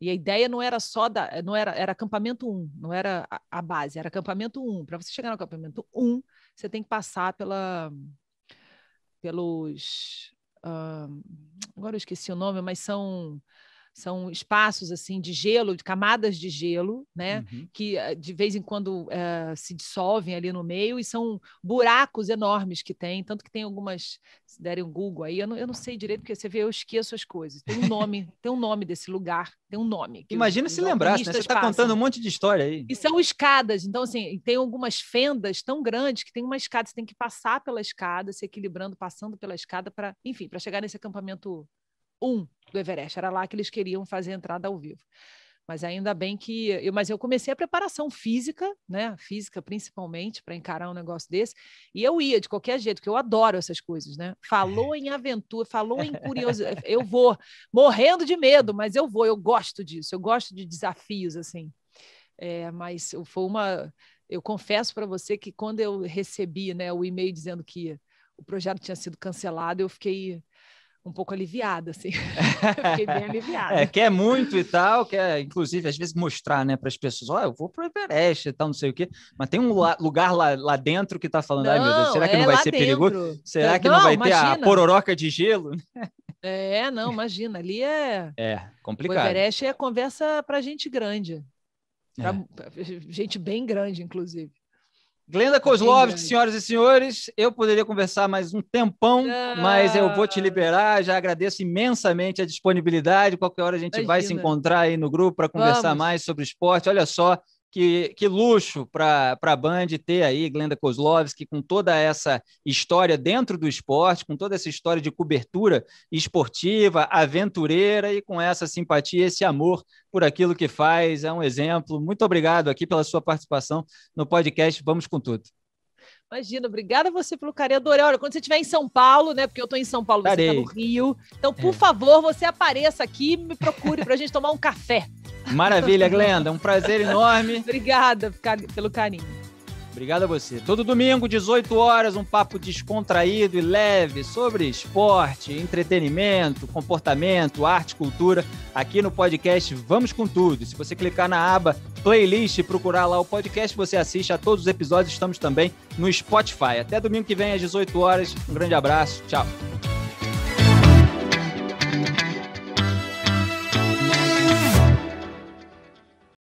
E a ideia não era só da. Não era, era acampamento 1, não era a, base, era acampamento 1. Para você chegar no acampamento 1, você tem que passar pela, pelos. Uh, agora eu esqueci o nome, mas são são espaços assim de gelo, de camadas de gelo, né, uhum. que eh, de vez em quando uh, se dissolvem ali no meio e são buracos enormes que tem, tanto que tem algumas, se derem um Google aí, eu não, eu não sei direito porque você vê, eu esqueço as coisas. Tem um nome, (laughs) tem um nome desse lugar, tem um nome. Imagina os, se lembrasse, né? Você está contando um monte de história aí. E são escadas, então assim, tem algumas fendas tão grandes que tem uma escada, você tem que passar pela escada, se equilibrando, passando pela escada para, enfim, para chegar nesse acampamento um do Everest. Era lá que eles queriam fazer a entrada ao vivo. Mas ainda bem que. Eu, mas eu comecei a preparação física, né? Física principalmente, para encarar um negócio desse. E eu ia de qualquer jeito, porque eu adoro essas coisas, né? Falou em aventura, falou em curiosidade. (laughs) eu vou, morrendo de medo, mas eu vou, eu gosto disso, eu gosto de desafios, assim. É, mas foi uma. Eu confesso para você que quando eu recebi né, o e-mail dizendo que o projeto tinha sido cancelado, eu fiquei um pouco aliviada, assim. (laughs) Fiquei bem (laughs) aliviada. É, quer muito e tal, quer, inclusive, às vezes mostrar, né, para as pessoas, ó, oh, eu vou pro Everest e tal, não sei o quê, mas tem um lugar lá, lá dentro que está falando, não, ai meu Deus, será que é não vai ser dentro. perigoso? Será não, que não é vai imagina. É, ter a pororoca de gelo? (laughs) É, não, imagina, ali é... É, complicado. O Everest é conversa para gente grande, pra é. gente bem grande, inclusive. Glenda Kozlovski, é. senhoras e senhores, eu poderia conversar mais um tempão, ah. mas eu vou te liberar. Já agradeço imensamente a disponibilidade. Qualquer hora a gente Imagina. vai se encontrar aí no grupo para conversar Vamos. mais sobre esporte. Olha só, que, que luxo para a Band ter aí Glenda Kozlovski com toda essa história dentro do esporte, com toda essa história de cobertura esportiva, aventureira e com essa simpatia, esse amor por aquilo que faz. É um exemplo. Muito obrigado aqui pela sua participação no podcast. Vamos com tudo. Imagina, obrigada você pelo carinho. Adorei. Olha, quando você estiver em São Paulo, né? Porque eu estou em São Paulo, Parei. você tá está no Rio. Então, por é. favor, você apareça aqui e me procure para a gente tomar um café. Maravilha, Glenda. Um prazer enorme. Obrigada pelo carinho. Obrigado a você. Todo domingo, 18 horas, um papo descontraído e leve sobre esporte, entretenimento, comportamento, arte, cultura, aqui no podcast Vamos com Tudo. Se você clicar na aba playlist e procurar lá o podcast, você assiste a todos os episódios. Estamos também no Spotify. Até domingo que vem às 18 horas. Um grande abraço. Tchau.